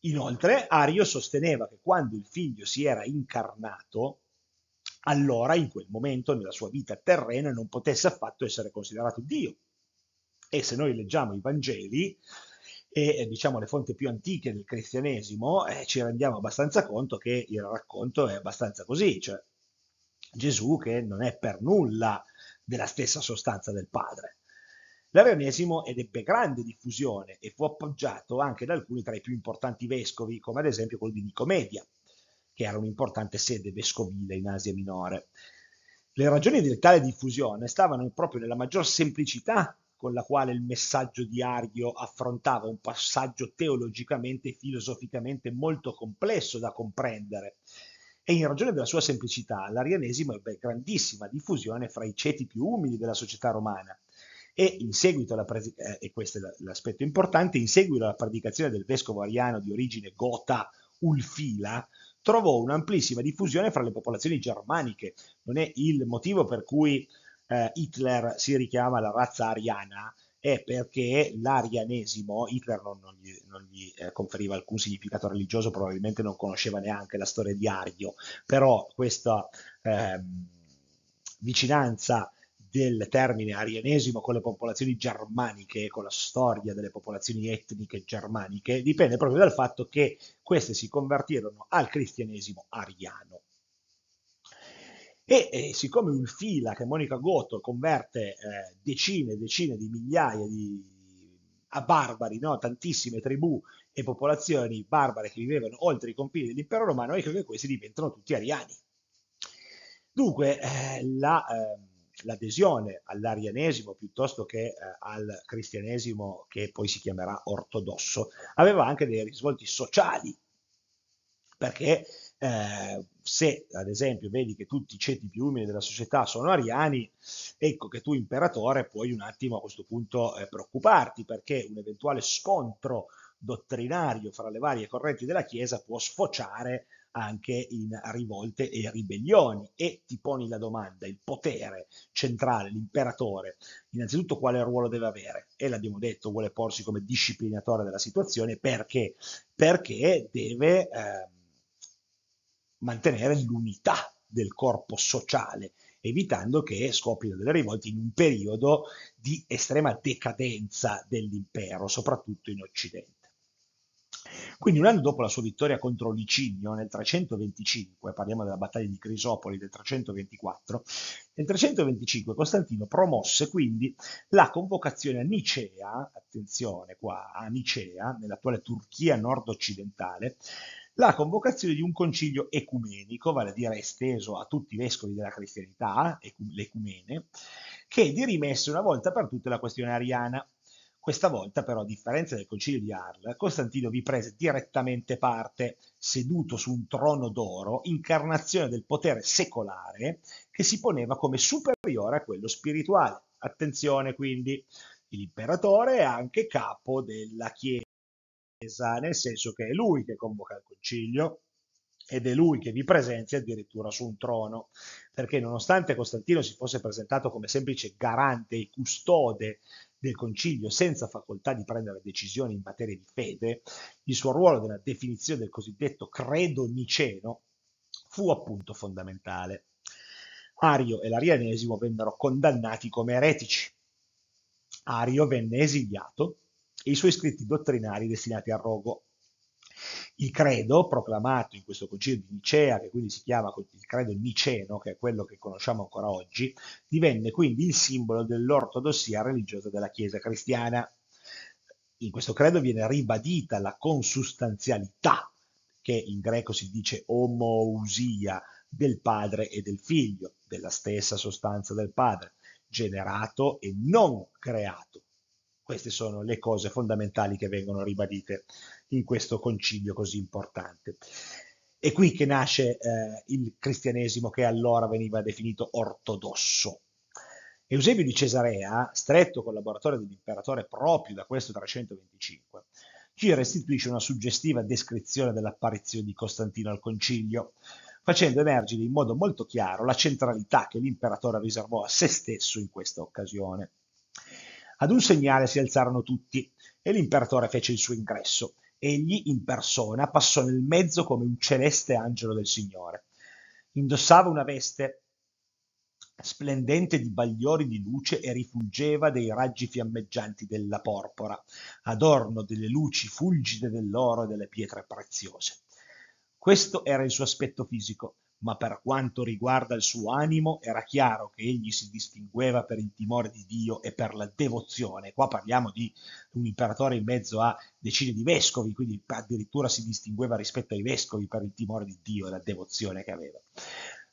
Inoltre, Ario sosteneva che quando il figlio si era incarnato, allora in quel momento nella sua vita terrena non potesse affatto essere considerato Dio. E se noi leggiamo i Vangeli, e diciamo le fonti più antiche del cristianesimo, eh, ci rendiamo abbastanza conto che il racconto è abbastanza così, cioè Gesù che non è per nulla della stessa sostanza del padre. L'arianesimo ebbe grande diffusione e fu appoggiato anche da alcuni tra i più importanti vescovi, come ad esempio quello di Nicomedia, che era un'importante sede vescovile in Asia Minore. Le ragioni di tale diffusione stavano proprio nella maggior semplicità con la quale il messaggio di Ario affrontava un passaggio teologicamente e filosoficamente molto complesso da comprendere e in ragione della sua semplicità l'arianesimo ebbe grandissima diffusione fra i ceti più umili della società romana e in seguito alla, predica- eh, importante, in seguito alla predicazione del vescovo ariano di origine gota Ulfila, trovò un'amplissima diffusione fra le popolazioni germaniche. Non è il motivo per cui eh, Hitler si richiama alla razza ariana, è perché l'arianesimo Hitler non, non gli, non gli eh, conferiva alcun significato religioso, probabilmente non conosceva neanche la storia di Ario, però questa eh, vicinanza del termine arianesimo con le popolazioni germaniche, con la storia delle popolazioni etniche germaniche, dipende proprio dal fatto che queste si convertirono al cristianesimo ariano. E, e siccome fila che Monica Gotto converte eh, decine e decine di migliaia di, a barbari, no? tantissime tribù e popolazioni barbare che vivevano oltre i confini dell'impero romano, ecco che questi diventano tutti ariani. Dunque, eh, la, eh, l'adesione all'arianesimo piuttosto che eh, al cristianesimo, che poi si chiamerà ortodosso, aveva anche dei risvolti sociali, perché eh, se ad esempio vedi che tutti i ceti più umili della società sono ariani, ecco che tu imperatore puoi un attimo a questo punto eh, preoccuparti perché un eventuale scontro dottrinario fra le varie correnti della Chiesa può sfociare anche in rivolte e ribellioni e ti poni la domanda, il potere centrale, l'imperatore, innanzitutto quale ruolo deve avere? E l'abbiamo detto, vuole porsi come disciplinatore della situazione perché? Perché deve... Eh, mantenere l'unità del corpo sociale, evitando che scoppino delle rivolte in un periodo di estrema decadenza dell'impero, soprattutto in Occidente. Quindi un anno dopo la sua vittoria contro Licinio nel 325, parliamo della battaglia di Crisopoli del 324, nel 325 Costantino promosse quindi la convocazione a Nicea, attenzione qua, a Nicea, nell'attuale Turchia nord-occidentale, la convocazione di un concilio ecumenico, vale a dire esteso a tutti i vescovi della cristianità, l'ecumene, che dirimesse una volta per tutte la questione ariana. Questa volta, però, a differenza del concilio di Arles, Costantino vi prese direttamente parte, seduto su un trono d'oro, incarnazione del potere secolare che si poneva come superiore a quello spirituale. Attenzione quindi, l'imperatore è anche capo della Chiesa nel senso che è lui che convoca il concilio ed è lui che vi presenzia addirittura su un trono, perché nonostante Costantino si fosse presentato come semplice garante e custode del concilio senza facoltà di prendere decisioni in materia di fede, il suo ruolo nella definizione del cosiddetto credo niceno fu appunto fondamentale. Ario e l'arianesimo vennero condannati come eretici. Ario venne esiliato e i suoi scritti dottrinari destinati al rogo. Il credo proclamato in questo concilio di Nicea, che quindi si chiama il credo niceno, che è quello che conosciamo ancora oggi, divenne quindi il simbolo dell'ortodossia religiosa della Chiesa cristiana. In questo credo viene ribadita la consustanzialità, che in greco si dice omousia, del padre e del figlio, della stessa sostanza del padre, generato e non creato, queste sono le cose fondamentali che vengono ribadite in questo concilio così importante. È qui che nasce eh, il cristianesimo che allora veniva definito ortodosso. Eusebio di Cesarea, stretto collaboratore dell'imperatore proprio da questo 325, ci restituisce una suggestiva descrizione dell'apparizione di Costantino al concilio, facendo emergere in modo molto chiaro la centralità che l'imperatore riservò a se stesso in questa occasione. Ad un segnale si alzarono tutti e l'imperatore fece il suo ingresso. Egli, in persona, passò nel mezzo come un celeste angelo del Signore. Indossava una veste splendente di bagliori di luce e rifulgeva dei raggi fiammeggianti della porpora, adorno delle luci fulgide dell'oro e delle pietre preziose. Questo era il suo aspetto fisico, ma per quanto riguarda il suo animo era chiaro che egli si distingueva per il timore di Dio e per la devozione. Qua parliamo di un imperatore in mezzo a decine di vescovi, quindi addirittura si distingueva rispetto ai vescovi per il timore di Dio e la devozione che aveva.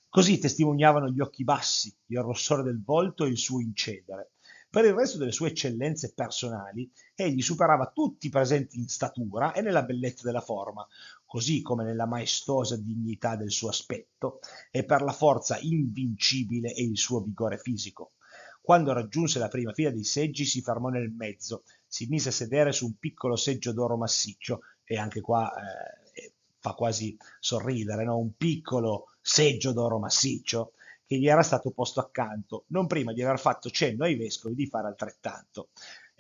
Così testimoniavano gli occhi bassi, il rossore del volto e il suo incedere. Per il resto delle sue eccellenze personali, egli superava tutti i presenti in statura e nella bellezza della forma, così come nella maestosa dignità del suo aspetto, e per la forza invincibile e il suo vigore fisico. Quando raggiunse la prima fila dei seggi si fermò nel mezzo, si mise a sedere su un piccolo seggio d'oro massiccio, e anche qua eh, fa quasi sorridere, no? un piccolo seggio d'oro massiccio, che gli era stato posto accanto, non prima di aver fatto cenno ai vescovi di fare altrettanto.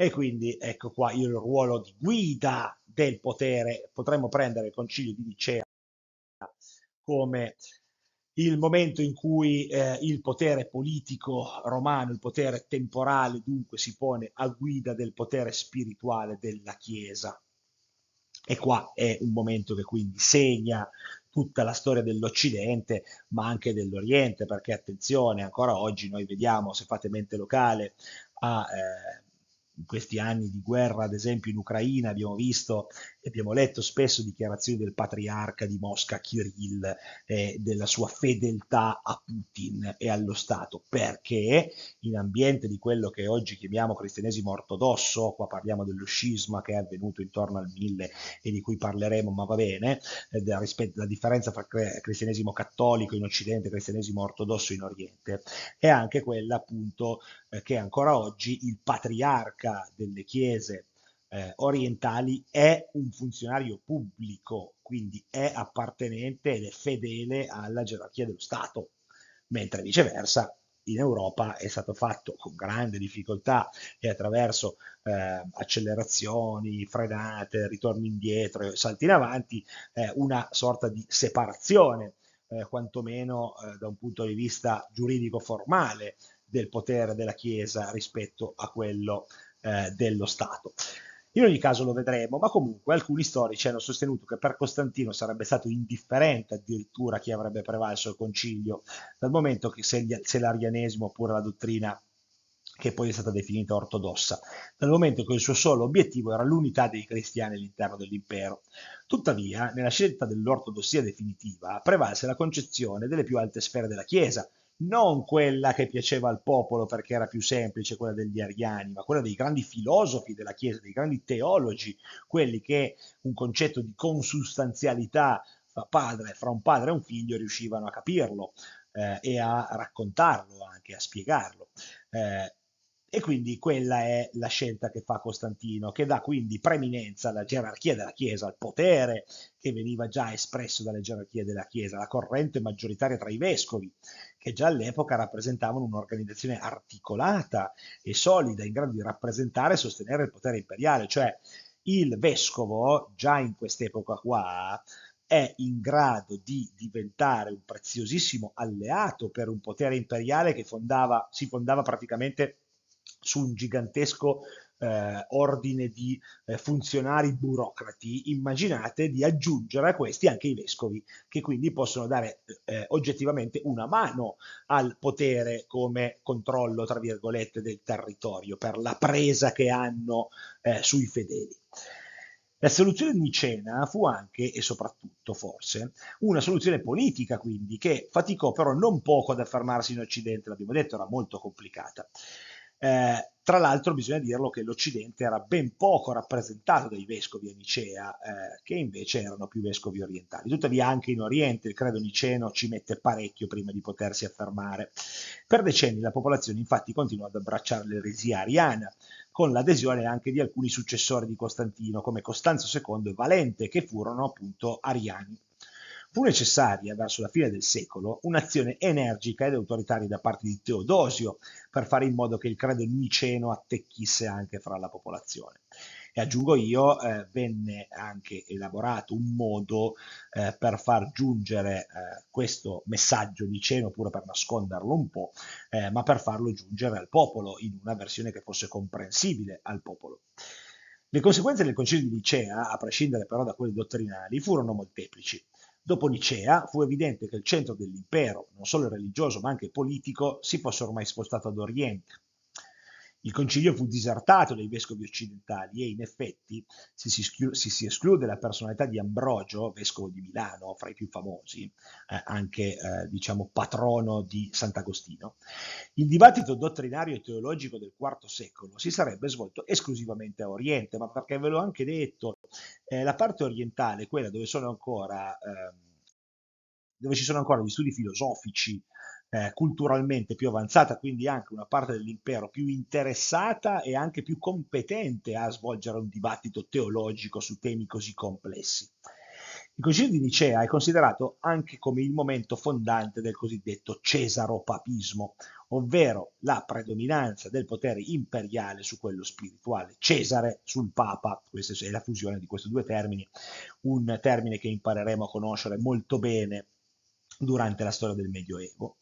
E quindi ecco qua il ruolo di guida del potere. Potremmo prendere il concilio di Nicea come il momento in cui eh, il potere politico romano, il potere temporale, dunque si pone a guida del potere spirituale della Chiesa. E qua è un momento che quindi segna tutta la storia dell'Occidente, ma anche dell'Oriente, perché attenzione, ancora oggi noi vediamo, se fate mente locale, a... Eh, in questi anni di guerra, ad esempio in Ucraina, abbiamo visto e abbiamo letto spesso dichiarazioni del patriarca di Mosca, Kirill, eh, della sua fedeltà a Putin e allo Stato, perché in ambiente di quello che oggi chiamiamo cristianesimo ortodosso, qua parliamo dello scisma che è avvenuto intorno al 1000 e di cui parleremo, ma va bene, eh, rispetto, la differenza tra cristianesimo cattolico in Occidente e cristianesimo ortodosso in Oriente, è anche quella appunto che ancora oggi il patriarca delle chiese eh, orientali è un funzionario pubblico, quindi è appartenente ed è fedele alla gerarchia dello Stato, mentre viceversa in Europa è stato fatto con grande difficoltà e attraverso eh, accelerazioni, frenate, ritorni indietro e salti in avanti eh, una sorta di separazione, eh, quantomeno eh, da un punto di vista giuridico formale, del potere della Chiesa rispetto a quello eh, dello Stato. In ogni caso lo vedremo, ma comunque alcuni storici hanno sostenuto che per Costantino sarebbe stato indifferente addirittura chi avrebbe prevalso il concilio, dal momento che se, se l'arianesimo oppure la dottrina che poi è stata definita ortodossa, dal momento che il suo solo obiettivo era l'unità dei cristiani all'interno dell'impero. Tuttavia, nella scelta dell'ortodossia definitiva prevalse la concezione delle più alte sfere della Chiesa, non quella che piaceva al popolo perché era più semplice, quella degli ariani, ma quella dei grandi filosofi della Chiesa, dei grandi teologi, quelli che un concetto di consustanzialità fra, padre, fra un padre e un figlio riuscivano a capirlo eh, e a raccontarlo, anche a spiegarlo. Eh, e quindi quella è la scelta che fa Costantino, che dà quindi preminenza alla gerarchia della Chiesa, al potere che veniva già espresso dalle gerarchie della Chiesa, la corrente maggioritaria tra i vescovi, che già all'epoca rappresentavano un'organizzazione articolata e solida in grado di rappresentare e sostenere il potere imperiale, cioè il vescovo già in quest'epoca qua è in grado di diventare un preziosissimo alleato per un potere imperiale che fondava, si fondava praticamente su un gigantesco eh, ordine di eh, funzionari burocrati, immaginate di aggiungere a questi anche i vescovi, che quindi possono dare eh, oggettivamente una mano al potere come controllo, tra virgolette, del territorio, per la presa che hanno eh, sui fedeli. La soluzione di Nicena fu anche e soprattutto, forse, una soluzione politica, quindi, che faticò però non poco ad affermarsi in Occidente, l'abbiamo detto, era molto complicata. Eh, tra l'altro bisogna dirlo che l'Occidente era ben poco rappresentato dai vescovi a Nicea, eh, che invece erano più vescovi orientali. Tuttavia anche in Oriente il credo niceno ci mette parecchio prima di potersi affermare. Per decenni la popolazione infatti continua ad abbracciare l'eresia ariana, con l'adesione anche di alcuni successori di Costantino, come Costanzo II e Valente, che furono appunto ariani fu necessaria verso la fine del secolo un'azione energica ed autoritaria da parte di Teodosio per fare in modo che il credo niceno attecchisse anche fra la popolazione. E aggiungo io, eh, venne anche elaborato un modo eh, per far giungere eh, questo messaggio niceno, pure per nasconderlo un po', eh, ma per farlo giungere al popolo in una versione che fosse comprensibile al popolo. Le conseguenze del concilio di Nicea, a prescindere però da quelle dottrinali, furono molteplici. Dopo Nicea fu evidente che il centro dell'impero, non solo religioso ma anche politico, si fosse ormai spostato ad oriente. Il concilio fu disertato dai vescovi occidentali e in effetti, se si, se si esclude la personalità di Ambrogio, vescovo di Milano, fra i più famosi, eh, anche eh, diciamo patrono di Sant'Agostino, il dibattito dottrinario e teologico del IV secolo si sarebbe svolto esclusivamente a Oriente, ma perché ve l'ho anche detto, eh, la parte orientale, quella dove sono ancora... Ehm, dove ci sono ancora gli studi filosofici eh, culturalmente più avanzata, quindi anche una parte dell'impero più interessata e anche più competente a svolgere un dibattito teologico su temi così complessi. Il Concilio di Nicea è considerato anche come il momento fondante del cosiddetto cesaropapismo, ovvero la predominanza del potere imperiale su quello spirituale, Cesare sul Papa, questa è la fusione di questi due termini, un termine che impareremo a conoscere molto bene durante la storia del Medioevo.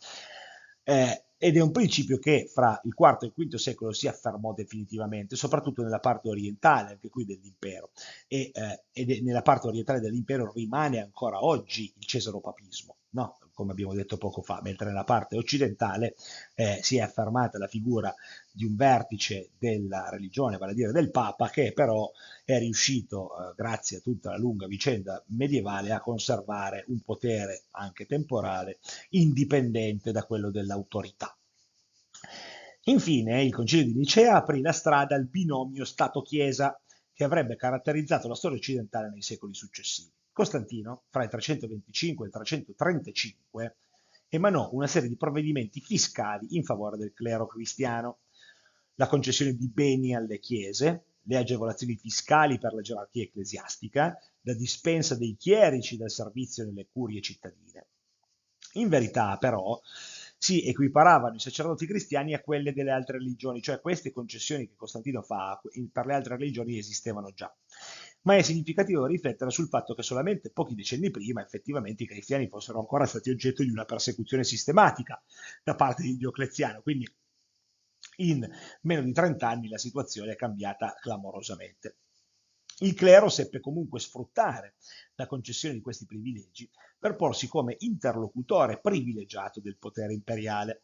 Eh, ed è un principio che fra il IV e il V secolo si affermò definitivamente, soprattutto nella parte orientale, anche qui dell'impero, e, eh, ed nella parte orientale dell'impero rimane ancora oggi il cesaropapismo, no? come abbiamo detto poco fa, mentre nella parte occidentale eh, si è affermata la figura di un vertice della religione, vale a dire del Papa, che però è riuscito, eh, grazie a tutta la lunga vicenda medievale, a conservare un potere anche temporale indipendente da quello dell'autorità. Infine, il Concilio di Nicea aprì la strada al binomio Stato-Chiesa, che avrebbe caratterizzato la storia occidentale nei secoli successivi. Costantino, fra il 325 e il 335, emanò una serie di provvedimenti fiscali in favore del clero cristiano, la concessione di beni alle chiese, le agevolazioni fiscali per la gerarchia ecclesiastica, la dispensa dei chierici dal servizio nelle curie cittadine. In verità, però, si equiparavano i sacerdoti cristiani a quelle delle altre religioni, cioè queste concessioni che Costantino fa per le altre religioni esistevano già ma è significativo riflettere sul fatto che solamente pochi decenni prima effettivamente i cristiani fossero ancora stati oggetto di una persecuzione sistematica da parte di Diocleziano, quindi in meno di 30 anni la situazione è cambiata clamorosamente. Il clero seppe comunque sfruttare la concessione di questi privilegi per porsi come interlocutore privilegiato del potere imperiale.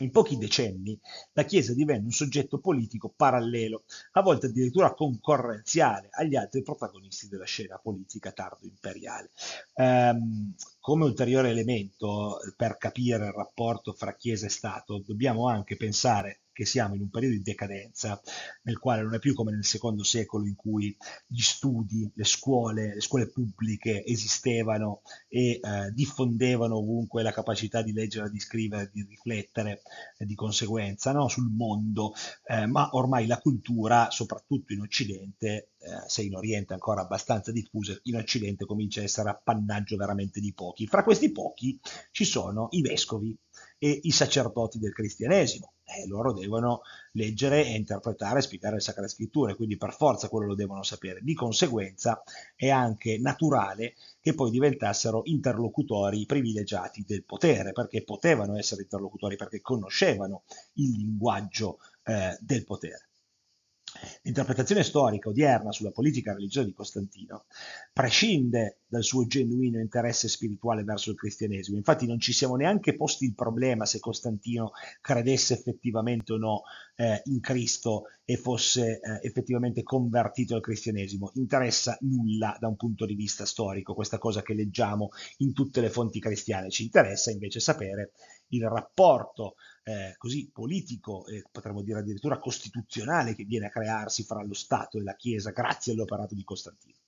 In pochi decenni la Chiesa divenne un soggetto politico parallelo, a volte addirittura concorrenziale agli altri protagonisti della scena politica tardo-imperiale. Um, come ulteriore elemento per capire il rapporto fra Chiesa e Stato dobbiamo anche pensare che siamo in un periodo di decadenza nel quale non è più come nel secondo secolo in cui gli studi, le scuole, le scuole pubbliche esistevano e eh, diffondevano ovunque la capacità di leggere, di scrivere, di riflettere eh, di conseguenza no? sul mondo, eh, ma ormai la cultura, soprattutto in Occidente, eh, se in Oriente ancora abbastanza diffusa, in Occidente comincia a essere appannaggio veramente di pochi. Fra questi pochi ci sono i vescovi e i sacerdoti del cristianesimo. Eh, loro devono leggere e interpretare e spiegare le sacre scritture, quindi per forza quello lo devono sapere. Di conseguenza è anche naturale che poi diventassero interlocutori privilegiati del potere, perché potevano essere interlocutori, perché conoscevano il linguaggio eh, del potere. L'interpretazione storica odierna sulla politica religiosa di Costantino prescinde dal suo genuino interesse spirituale verso il cristianesimo. Infatti non ci siamo neanche posti il problema se Costantino credesse effettivamente o no eh, in Cristo e fosse eh, effettivamente convertito al cristianesimo. Interessa nulla da un punto di vista storico questa cosa che leggiamo in tutte le fonti cristiane. Ci interessa invece sapere il rapporto eh, così politico e eh, potremmo dire addirittura costituzionale che viene a crearsi fra lo Stato e la Chiesa grazie all'operato di Costantino.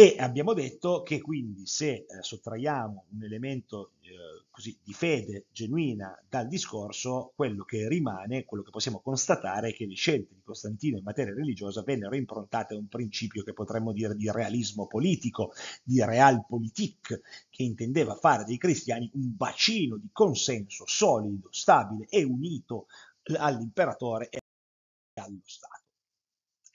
E abbiamo detto che quindi se eh, sottraiamo un elemento eh, così di fede genuina dal discorso, quello che rimane, quello che possiamo constatare è che le scelte di Costantino in materia religiosa vennero improntate a un principio che potremmo dire di realismo politico, di realpolitik, che intendeva fare dei cristiani un bacino di consenso solido, stabile e unito all'imperatore e allo Stato.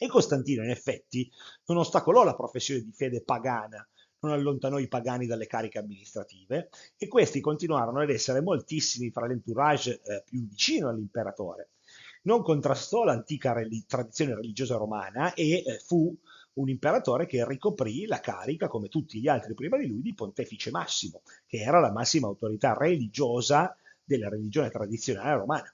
E Costantino, in effetti, non ostacolò la professione di fede pagana, non allontanò i pagani dalle cariche amministrative e questi continuarono ad essere moltissimi fra l'entourage eh, più vicino all'imperatore. Non contrastò l'antica relig- tradizione religiosa romana e eh, fu un imperatore che ricoprì la carica, come tutti gli altri prima di lui, di pontefice massimo, che era la massima autorità religiosa della religione tradizionale romana.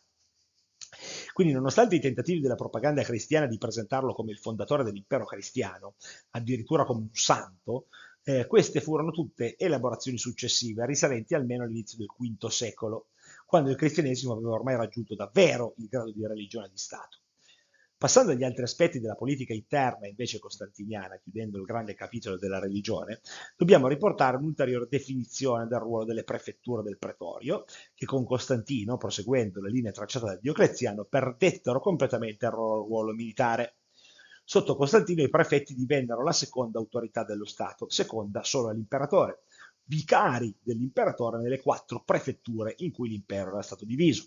Quindi nonostante i tentativi della propaganda cristiana di presentarlo come il fondatore dell'impero cristiano, addirittura come un santo, eh, queste furono tutte elaborazioni successive, risalenti almeno all'inizio del V secolo, quando il cristianesimo aveva ormai raggiunto davvero il grado di religione di Stato. Passando agli altri aspetti della politica interna, invece costantiniana, chiudendo il grande capitolo della religione, dobbiamo riportare un'ulteriore definizione del ruolo delle prefetture del pretorio, che con Costantino, proseguendo la linea tracciata da Diocleziano, perdettero completamente il loro ruolo militare. Sotto Costantino i prefetti divennero la seconda autorità dello Stato, seconda solo all'imperatore, vicari dell'imperatore nelle quattro prefetture in cui l'impero era stato diviso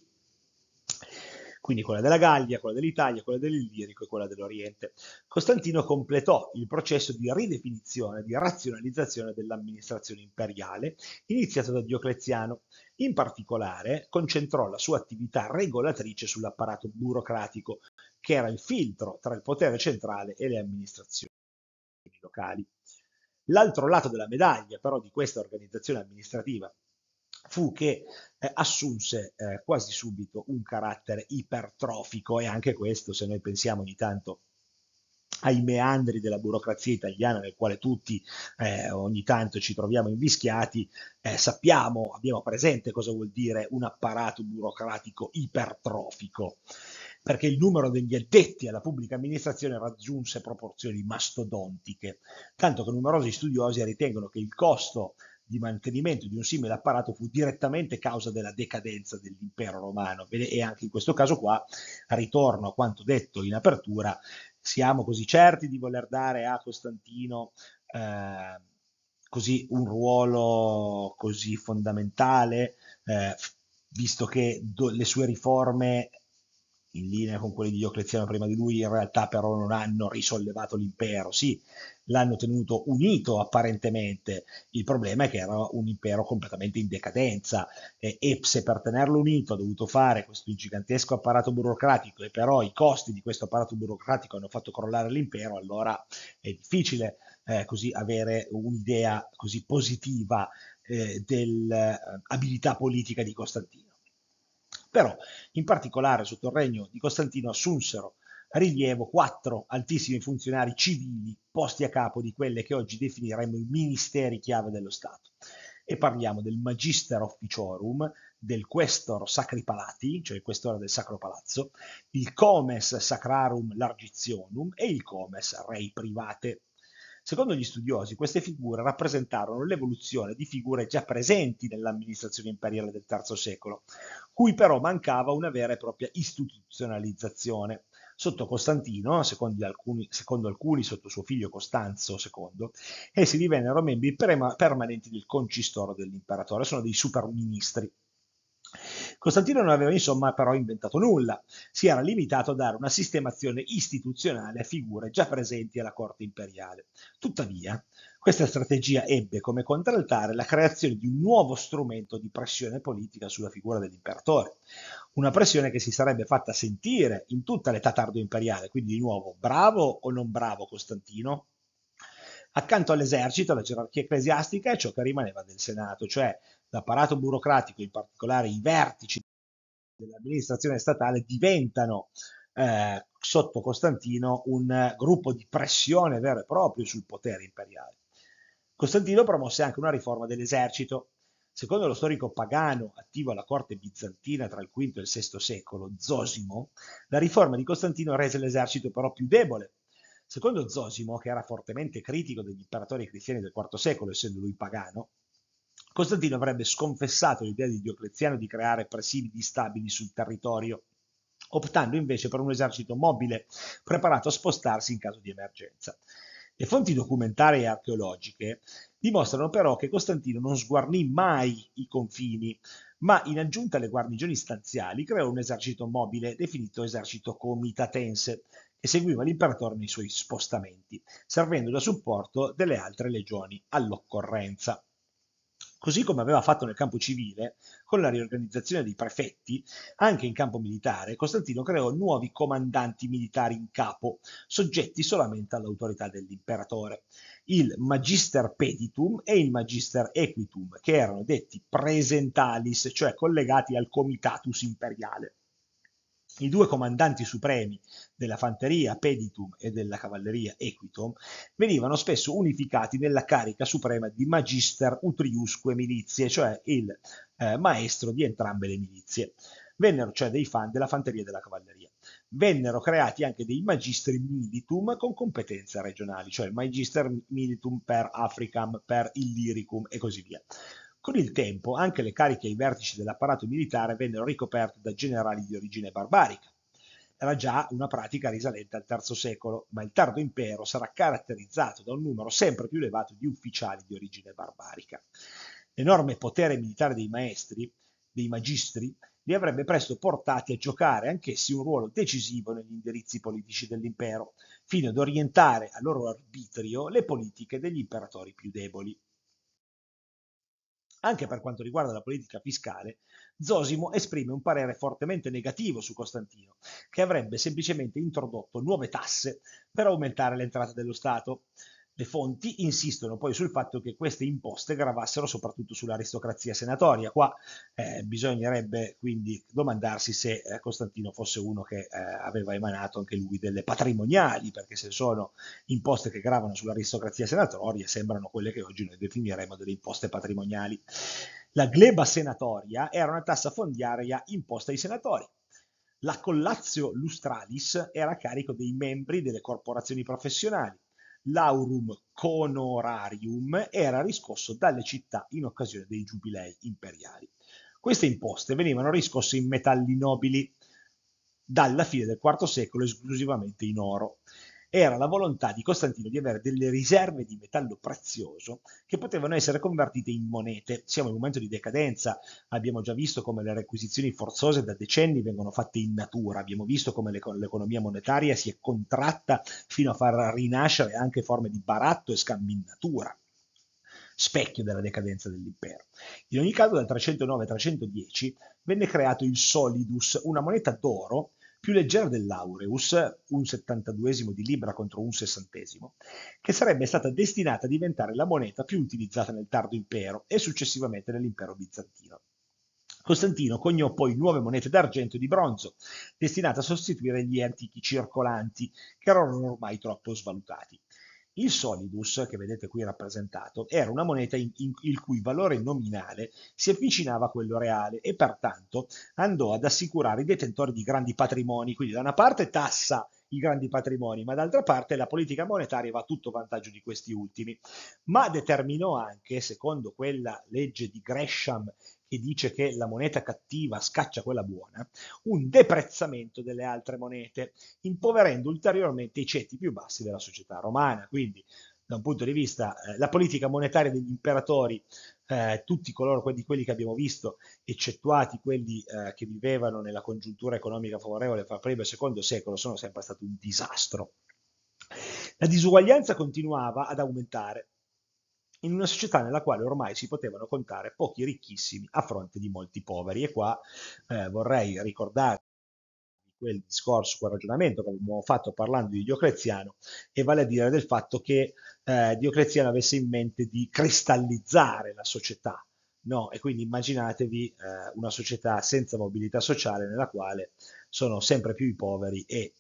quindi quella della Gallia, quella dell'Italia, quella dell'Illirico e quella dell'Oriente. Costantino completò il processo di ridefinizione, di razionalizzazione dell'amministrazione imperiale, iniziato da Diocleziano. In particolare concentrò la sua attività regolatrice sull'apparato burocratico, che era il filtro tra il potere centrale e le amministrazioni locali. L'altro lato della medaglia però di questa organizzazione amministrativa fu che eh, assunse eh, quasi subito un carattere ipertrofico e anche questo, se noi pensiamo ogni tanto ai meandri della burocrazia italiana nel quale tutti eh, ogni tanto ci troviamo invischiati, eh, sappiamo, abbiamo presente cosa vuol dire un apparato burocratico ipertrofico, perché il numero degli addetti alla pubblica amministrazione raggiunse proporzioni mastodontiche, tanto che numerosi studiosi ritengono che il costo di mantenimento di un simile apparato fu direttamente causa della decadenza dell'impero romano e anche in questo caso qua ritorno a quanto detto in apertura, siamo così certi di voler dare a Costantino eh, così un ruolo così fondamentale, eh, visto che do, le sue riforme in linea con quelli di Diocleziano prima di lui, in realtà però non hanno risollevato l'impero. Sì, l'hanno tenuto unito apparentemente, il problema è che era un impero completamente in decadenza e, e se per tenerlo unito ha dovuto fare questo gigantesco apparato burocratico e però i costi di questo apparato burocratico hanno fatto crollare l'impero, allora è difficile eh, così avere un'idea così positiva eh, dell'abilità eh, politica di Costantino. Però in particolare sotto il regno di Costantino assunsero rilievo quattro altissimi funzionari civili posti a capo di quelle che oggi definiremmo i ministeri chiave dello Stato. E parliamo del Magister Officiorum, del Questor Sacri Palati, cioè il Questore del Sacro Palazzo, il Comes Sacrarum Largitionum e il Comes Rei Private. Secondo gli studiosi, queste figure rappresentarono l'evoluzione di figure già presenti nell'amministrazione imperiale del III secolo, cui però mancava una vera e propria istituzionalizzazione. Sotto Costantino, secondo alcuni, secondo alcuni sotto suo figlio Costanzo II, essi divennero membri permanenti del concistoro dell'imperatore, sono dei super ministri. Costantino non aveva insomma però inventato nulla, si era limitato a dare una sistemazione istituzionale a figure già presenti alla corte imperiale. Tuttavia, questa strategia ebbe come contraltare la creazione di un nuovo strumento di pressione politica sulla figura dell'imperatore, una pressione che si sarebbe fatta sentire in tutta l'età tardo imperiale, quindi di nuovo bravo o non bravo Costantino? Accanto all'esercito, alla gerarchia ecclesiastica e ciò che rimaneva del Senato, cioè l'apparato burocratico, in particolare i vertici dell'amministrazione statale, diventano eh, sotto Costantino un gruppo di pressione vero e proprio sul potere imperiale. Costantino promosse anche una riforma dell'esercito. Secondo lo storico pagano attivo alla corte bizantina tra il V e il VI secolo, Zosimo, la riforma di Costantino rese l'esercito però più debole. Secondo Zosimo, che era fortemente critico degli imperatori cristiani del IV secolo, essendo lui pagano, Costantino avrebbe sconfessato l'idea di Diocleziano di creare presidi stabili sul territorio, optando invece per un esercito mobile, preparato a spostarsi in caso di emergenza. Le fonti documentarie e archeologiche dimostrano però che Costantino non sguarnì mai i confini, ma in aggiunta alle guarnigioni stanziali creò un esercito mobile definito esercito comitatense che seguiva l'imperatore nei suoi spostamenti, servendo da supporto delle altre legioni all'occorrenza così come aveva fatto nel campo civile, con la riorganizzazione dei prefetti, anche in campo militare, Costantino creò nuovi comandanti militari in capo, soggetti solamente all'autorità dell'imperatore, il magister peditum e il magister equitum, che erano detti presentalis, cioè collegati al comitatus imperiale. I due comandanti supremi della fanteria Peditum e della cavalleria Equitum venivano spesso unificati nella carica suprema di Magister Utriusque Milizie, cioè il eh, maestro di entrambe le milizie. Vennero cioè dei fan della fanteria e della cavalleria. Vennero creati anche dei magistri militum con competenze regionali, cioè il magister militum per Africam, per Illyricum e così via. Con il tempo anche le cariche ai vertici dell'apparato militare vennero ricoperte da generali di origine barbarica. Era già una pratica risalente al III secolo, ma il tardo impero sarà caratterizzato da un numero sempre più elevato di ufficiali di origine barbarica. L'enorme potere militare dei maestri, dei magistri, li avrebbe presto portati a giocare anch'essi un ruolo decisivo negli indirizzi politici dell'impero, fino ad orientare a loro arbitrio le politiche degli imperatori più deboli. Anche per quanto riguarda la politica fiscale, Zosimo esprime un parere fortemente negativo su Costantino, che avrebbe semplicemente introdotto nuove tasse per aumentare le entrate dello Stato. Le fonti insistono poi sul fatto che queste imposte gravassero soprattutto sull'aristocrazia senatoria. Qua eh, bisognerebbe quindi domandarsi se eh, Costantino fosse uno che eh, aveva emanato anche lui delle patrimoniali, perché se sono imposte che gravano sull'aristocrazia senatoria sembrano quelle che oggi noi definiremo delle imposte patrimoniali. La gleba senatoria era una tassa fondiaria imposta ai senatori, la collazio lustralis era a carico dei membri delle corporazioni professionali l'aurum conorarium era riscosso dalle città in occasione dei giubilei imperiali. Queste imposte venivano riscosse in metalli nobili, dalla fine del IV secolo esclusivamente in oro era la volontà di Costantino di avere delle riserve di metallo prezioso che potevano essere convertite in monete. Siamo in un momento di decadenza, abbiamo già visto come le requisizioni forzose da decenni vengono fatte in natura, abbiamo visto come l'economia monetaria si è contratta fino a far rinascere anche forme di baratto e scambi in natura specchio della decadenza dell'impero. In ogni caso, dal 309 310 venne creato il solidus, una moneta d'oro più leggera dell'Aureus, un 72 di Libra contro un 60 che sarebbe stata destinata a diventare la moneta più utilizzata nel tardo impero e successivamente nell'impero bizantino. Costantino coniò poi nuove monete d'argento e di bronzo, destinate a sostituire gli antichi circolanti, che erano ormai troppo svalutati. Il solidus, che vedete qui rappresentato, era una moneta in, in, il cui valore nominale si avvicinava a quello reale e pertanto andò ad assicurare i detentori di grandi patrimoni, quindi da una parte tassa i grandi patrimoni, ma d'altra parte la politica monetaria va a tutto vantaggio di questi ultimi, ma determinò anche, secondo quella legge di Gresham che dice che la moneta cattiva scaccia quella buona, un deprezzamento delle altre monete, impoverendo ulteriormente i ceti più bassi della società romana. Quindi, da un punto di vista, eh, la politica monetaria degli imperatori, eh, tutti coloro di quelli, che abbiamo visto, eccettuati quelli eh, che vivevano nella congiuntura economica favorevole fra primo e secondo secolo, sono sempre stati un disastro. La disuguaglianza continuava ad aumentare in una società nella quale ormai si potevano contare pochi ricchissimi a fronte di molti poveri. E qua eh, vorrei ricordare quel discorso, quel ragionamento che abbiamo fatto parlando di Diocleziano, e vale a dire del fatto che eh, Diocleziano avesse in mente di cristallizzare la società. No? E quindi immaginatevi eh, una società senza mobilità sociale nella quale sono sempre più i poveri e eh,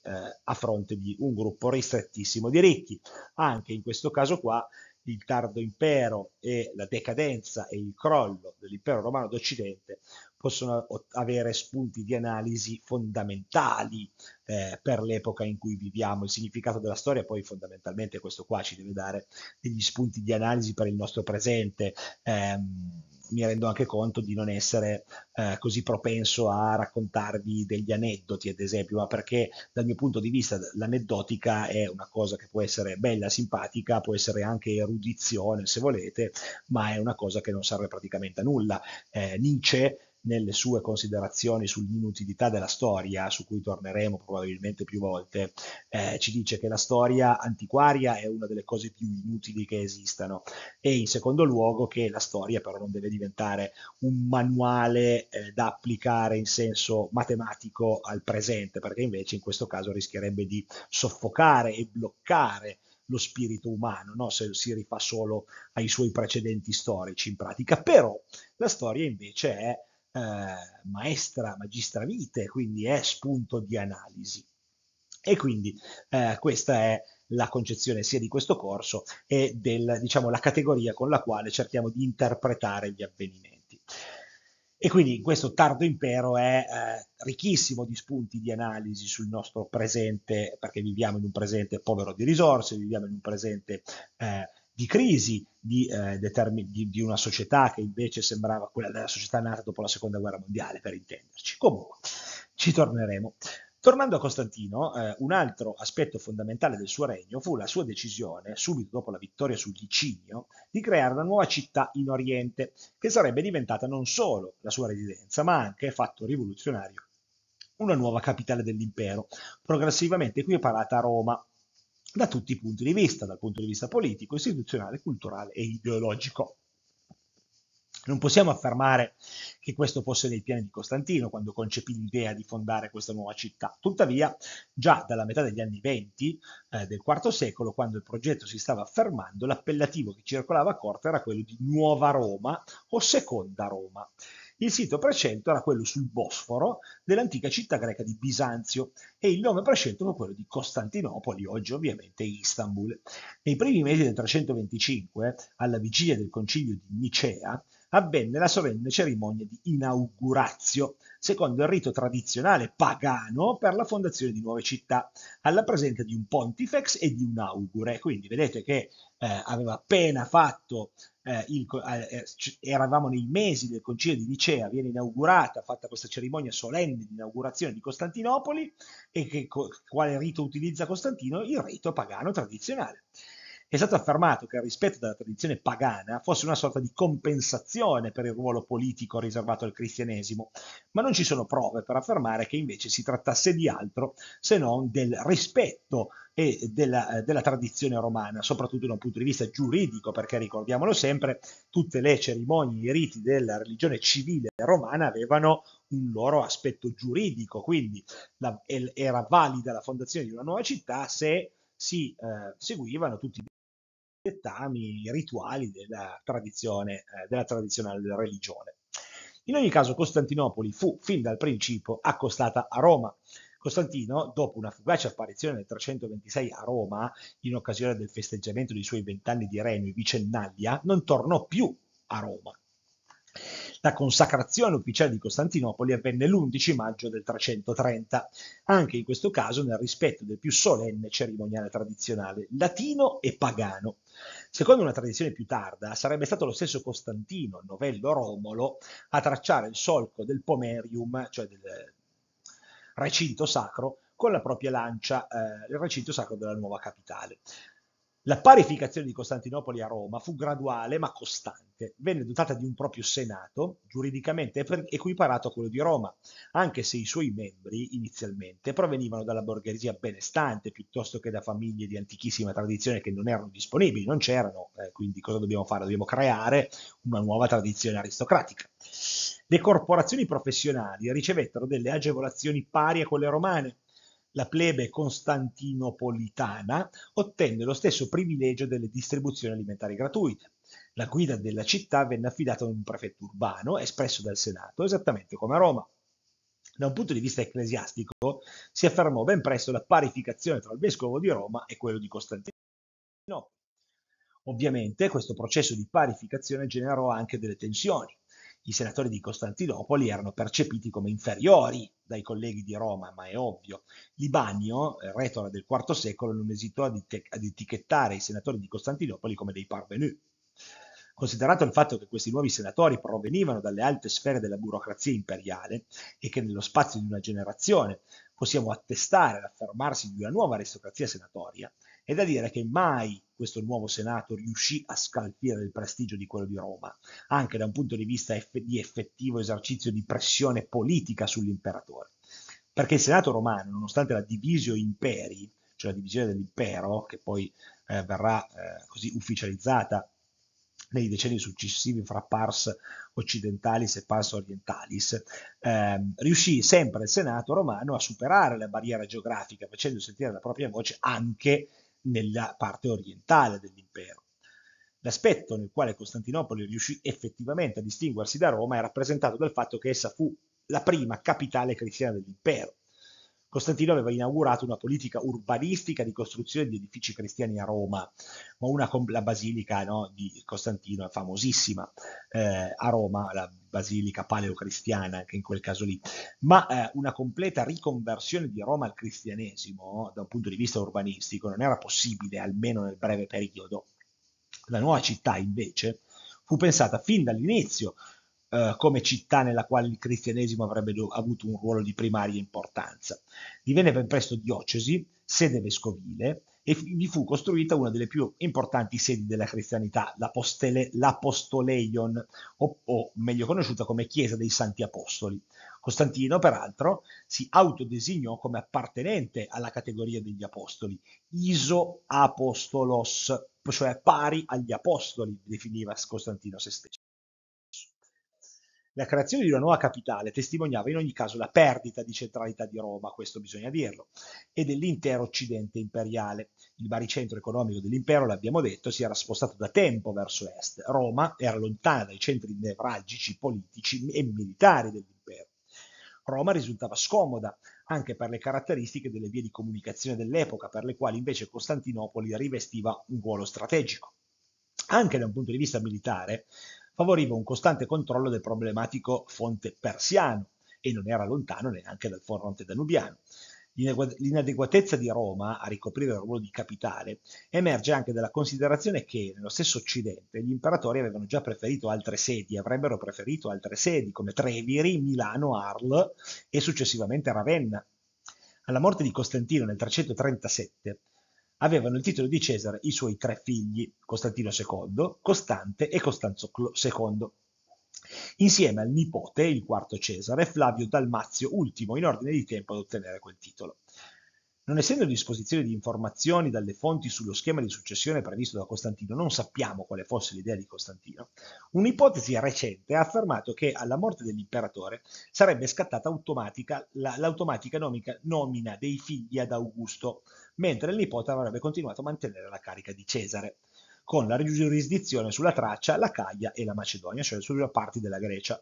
a fronte di un gruppo ristrettissimo di ricchi. Anche in questo caso qua il tardo impero e la decadenza e il crollo dell'impero romano d'Occidente possono avere spunti di analisi fondamentali eh, per l'epoca in cui viviamo. Il significato della storia poi fondamentalmente questo qua ci deve dare degli spunti di analisi per il nostro presente. Ehm, mi rendo anche conto di non essere eh, così propenso a raccontarvi degli aneddoti, ad esempio, ma perché dal mio punto di vista l'aneddotica è una cosa che può essere bella, simpatica, può essere anche erudizione se volete, ma è una cosa che non serve praticamente a nulla. Eh, Nietzsche nelle sue considerazioni sull'inutilità della storia, su cui torneremo probabilmente più volte, eh, ci dice che la storia antiquaria è una delle cose più inutili che esistano e in secondo luogo che la storia però non deve diventare un manuale eh, da applicare in senso matematico al presente, perché invece in questo caso rischierebbe di soffocare e bloccare lo spirito umano, no? se si rifà solo ai suoi precedenti storici in pratica, però la storia invece è eh, maestra magistra vite, quindi è spunto di analisi. E quindi eh, questa è la concezione sia di questo corso e del, diciamo, la categoria con la quale cerchiamo di interpretare gli avvenimenti. E quindi questo tardo impero è eh, ricchissimo di spunti di analisi sul nostro presente, perché viviamo in un presente povero di risorse, viviamo in un presente eh, di crisi di, eh, di, di, una società che invece sembrava quella della società nata dopo la seconda guerra mondiale, per intenderci. Comunque, ci torneremo. Tornando a Costantino, eh, un altro aspetto fondamentale del suo regno fu la sua decisione, subito dopo la vittoria sul Licinio, di creare una nuova città in Oriente, che sarebbe diventata non solo la sua residenza, ma anche, fatto rivoluzionario, una nuova capitale dell'impero, progressivamente equiparata a Roma, da tutti i punti di vista, dal punto di vista politico, istituzionale, culturale e ideologico. Non possiamo affermare che questo fosse nei piani di Costantino quando concepì l'idea di fondare questa nuova città. Tuttavia, già dalla metà degli anni venti eh, del IV secolo, quando il progetto si stava affermando, l'appellativo che circolava a corte era quello di Nuova Roma o Seconda Roma. Il sito prescelto era quello sul Bosforo dell'antica città greca di Bisanzio e il nome prescelto fu quello di Costantinopoli, oggi ovviamente Istanbul. Nei primi mesi del 325, alla vigilia del concilio di Nicea, avvenne la solenne cerimonia di inaugurazio, secondo il rito tradizionale pagano per la fondazione di nuove città, alla presenza di un pontifex e di un augure. Quindi vedete che eh, aveva appena fatto eh, il, eh, eh eravamo nei mesi del concilio di Nicea, viene inaugurata, fatta questa cerimonia solenne di inaugurazione di Costantinopoli e che, co, quale rito utilizza Costantino? Il rito pagano tradizionale è stato affermato che il rispetto della tradizione pagana fosse una sorta di compensazione per il ruolo politico riservato al cristianesimo, ma non ci sono prove per affermare che invece si trattasse di altro se non del rispetto e della, eh, della, tradizione romana, soprattutto da un punto di vista giuridico, perché ricordiamolo sempre, tutte le cerimonie, e i riti della religione civile romana avevano un loro aspetto giuridico, quindi la, era valida la fondazione di una nuova città se si eh, seguivano tutti i dettami rituali della tradizione, eh, della tradizionale religione. In ogni caso Costantinopoli fu fin dal principio accostata a Roma. Costantino, dopo una fugace apparizione nel 326 a Roma, in occasione del festeggiamento dei suoi vent'anni di regno in Vicennalia, non tornò più a Roma. La consacrazione ufficiale di Costantinopoli avvenne l'11 maggio del 330, anche in questo caso nel rispetto del più solenne cerimoniale tradizionale, latino e pagano. Secondo una tradizione più tarda, sarebbe stato lo stesso Costantino, novello Romolo, a tracciare il solco del pomerium, cioè del recinto sacro, con la propria lancia eh, il recinto sacro della nuova capitale. La parificazione di Costantinopoli a Roma fu graduale ma costante. Venne dotata di un proprio senato, giuridicamente equiparato a quello di Roma, anche se i suoi membri inizialmente provenivano dalla borghesia benestante piuttosto che da famiglie di antichissima tradizione che non erano disponibili, non c'erano, eh, quindi cosa dobbiamo fare? Dobbiamo creare una nuova tradizione aristocratica. Le corporazioni professionali ricevettero delle agevolazioni pari a quelle romane, la plebe costantinopolitana ottenne lo stesso privilegio delle distribuzioni alimentari gratuite. La guida della città venne affidata ad un prefetto urbano, espresso dal Senato, esattamente come a Roma. Da un punto di vista ecclesiastico si affermò ben presto la parificazione tra il vescovo di Roma e quello di Costantinopoli. Ovviamente questo processo di parificazione generò anche delle tensioni i senatori di Costantinopoli erano percepiti come inferiori dai colleghi di Roma, ma è ovvio. Libanio, eh, retore del IV secolo, non esitò ad, et- ad etichettare i senatori di Costantinopoli come dei parvenus. Considerato il fatto che questi nuovi senatori provenivano dalle alte sfere della burocrazia imperiale e che nello spazio di una generazione possiamo attestare l'affermarsi di una nuova aristocrazia senatoria, è da dire che mai questo nuovo Senato riuscì a scalfire il prestigio di quello di Roma, anche da un punto di vista eff- di effettivo esercizio di pressione politica sull'imperatore. Perché il Senato romano, nonostante la divisio imperi, cioè la divisione dell'impero, che poi eh, verrà eh, così ufficializzata nei decenni successivi fra pars occidentalis e pars orientalis, ehm, riuscì sempre il Senato romano a superare la barriera geografica, facendo sentire la propria voce anche nella parte orientale dell'impero. L'aspetto nel quale Costantinopoli riuscì effettivamente a distinguersi da Roma è rappresentato dal fatto che essa fu la prima capitale cristiana dell'impero. Costantino aveva inaugurato una politica urbanistica di costruzione di edifici cristiani a Roma, ma una, la basilica no, di Costantino è famosissima eh, a Roma, la basilica paleocristiana anche in quel caso lì, ma eh, una completa riconversione di Roma al cristianesimo da un punto di vista urbanistico non era possibile, almeno nel breve periodo. La nuova città invece fu pensata fin dall'inizio eh, come città nella quale il cristianesimo avrebbe do- avuto un ruolo di primaria importanza. Divenne ben presto diocesi, sede vescovile, e vi fu costruita una delle più importanti sedi della cristianità, l'apostele, l'Apostoleion, o, o, meglio conosciuta come Chiesa dei Santi Apostoli. Costantino, peraltro, si autodesignò come appartenente alla categoria degli apostoli, iso apostolos, cioè pari agli apostoli, definiva Costantino se stesso. La creazione di una nuova capitale testimoniava in ogni caso la perdita di centralità di Roma, questo bisogna dirlo, e dell'intero occidente imperiale. Il baricentro economico dell'impero, l'abbiamo detto, si era spostato da tempo verso est. Roma era lontana dai centri nevralgici politici e militari dell'impero. Roma risultava scomoda anche per le caratteristiche delle vie di comunicazione dell'epoca, per le quali invece Costantinopoli rivestiva un ruolo strategico. Anche da un punto di vista militare, favoriva un costante controllo del problematico fonte persiano e non era lontano neanche dal fronte danubiano. L'inadeguatezza di Roma a ricoprire il ruolo di capitale emerge anche dalla considerazione che nello stesso Occidente gli imperatori avevano già preferito altre sedi, avrebbero preferito altre sedi come Treviri, Milano, Arles e successivamente Ravenna. Alla morte di Costantino nel 337 avevano il titolo di Cesare i suoi tre figli, Costantino II, Costante e Costanzo II, insieme al nipote, il quarto Cesare, Flavio Dalmazio, ultimo in ordine di tempo ad ottenere quel titolo. Non essendo a disposizione di informazioni dalle fonti sullo schema di successione previsto da Costantino, non sappiamo quale fosse l'idea di Costantino. Un'ipotesi recente ha affermato che alla morte dell'imperatore sarebbe scattata automatica, la, l'automatica nomica, nomina dei figli ad Augusto, mentre il nipote avrebbe continuato a mantenere la carica di Cesare, con la giurisdizione sulla Tracia, la Caglia e la Macedonia, cioè sulle parti della Grecia.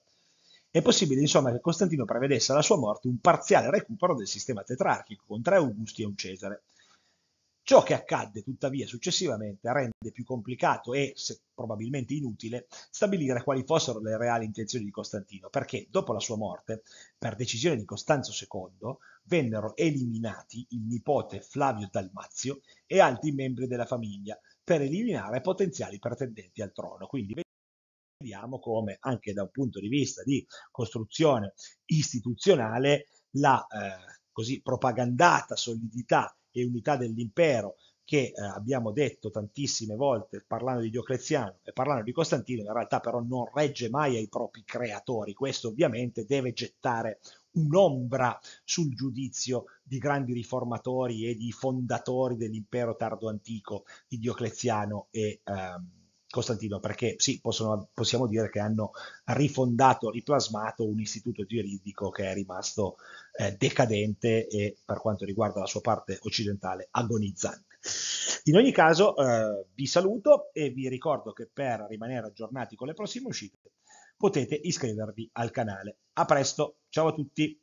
È possibile, insomma, che Costantino prevedesse alla sua morte un parziale recupero del sistema tetrarchico, con tre Augusti e un Cesare, Ciò che accadde tuttavia successivamente rende più complicato e se, probabilmente inutile stabilire quali fossero le reali intenzioni di Costantino, perché dopo la sua morte, per decisione di Costanzo II, vennero eliminati il nipote Flavio Dalmazio e altri membri della famiglia per eliminare potenziali pretendenti al trono. Quindi vediamo come anche da un punto di vista di costruzione istituzionale la eh, così propagandata solidità e unità dell'impero che eh, abbiamo detto tantissime volte parlando di Diocleziano e parlando di Costantino, in realtà però non regge mai ai propri creatori. Questo ovviamente deve gettare un'ombra sul giudizio di grandi riformatori e di fondatori dell'impero tardo antico di Diocleziano e... Ehm, Costantino, perché sì, possono, possiamo dire che hanno rifondato, riplasmato un istituto giuridico che è rimasto eh, decadente e per quanto riguarda la sua parte occidentale agonizzante. In ogni caso eh, vi saluto e vi ricordo che per rimanere aggiornati con le prossime uscite potete iscrivervi al canale. A presto, ciao a tutti!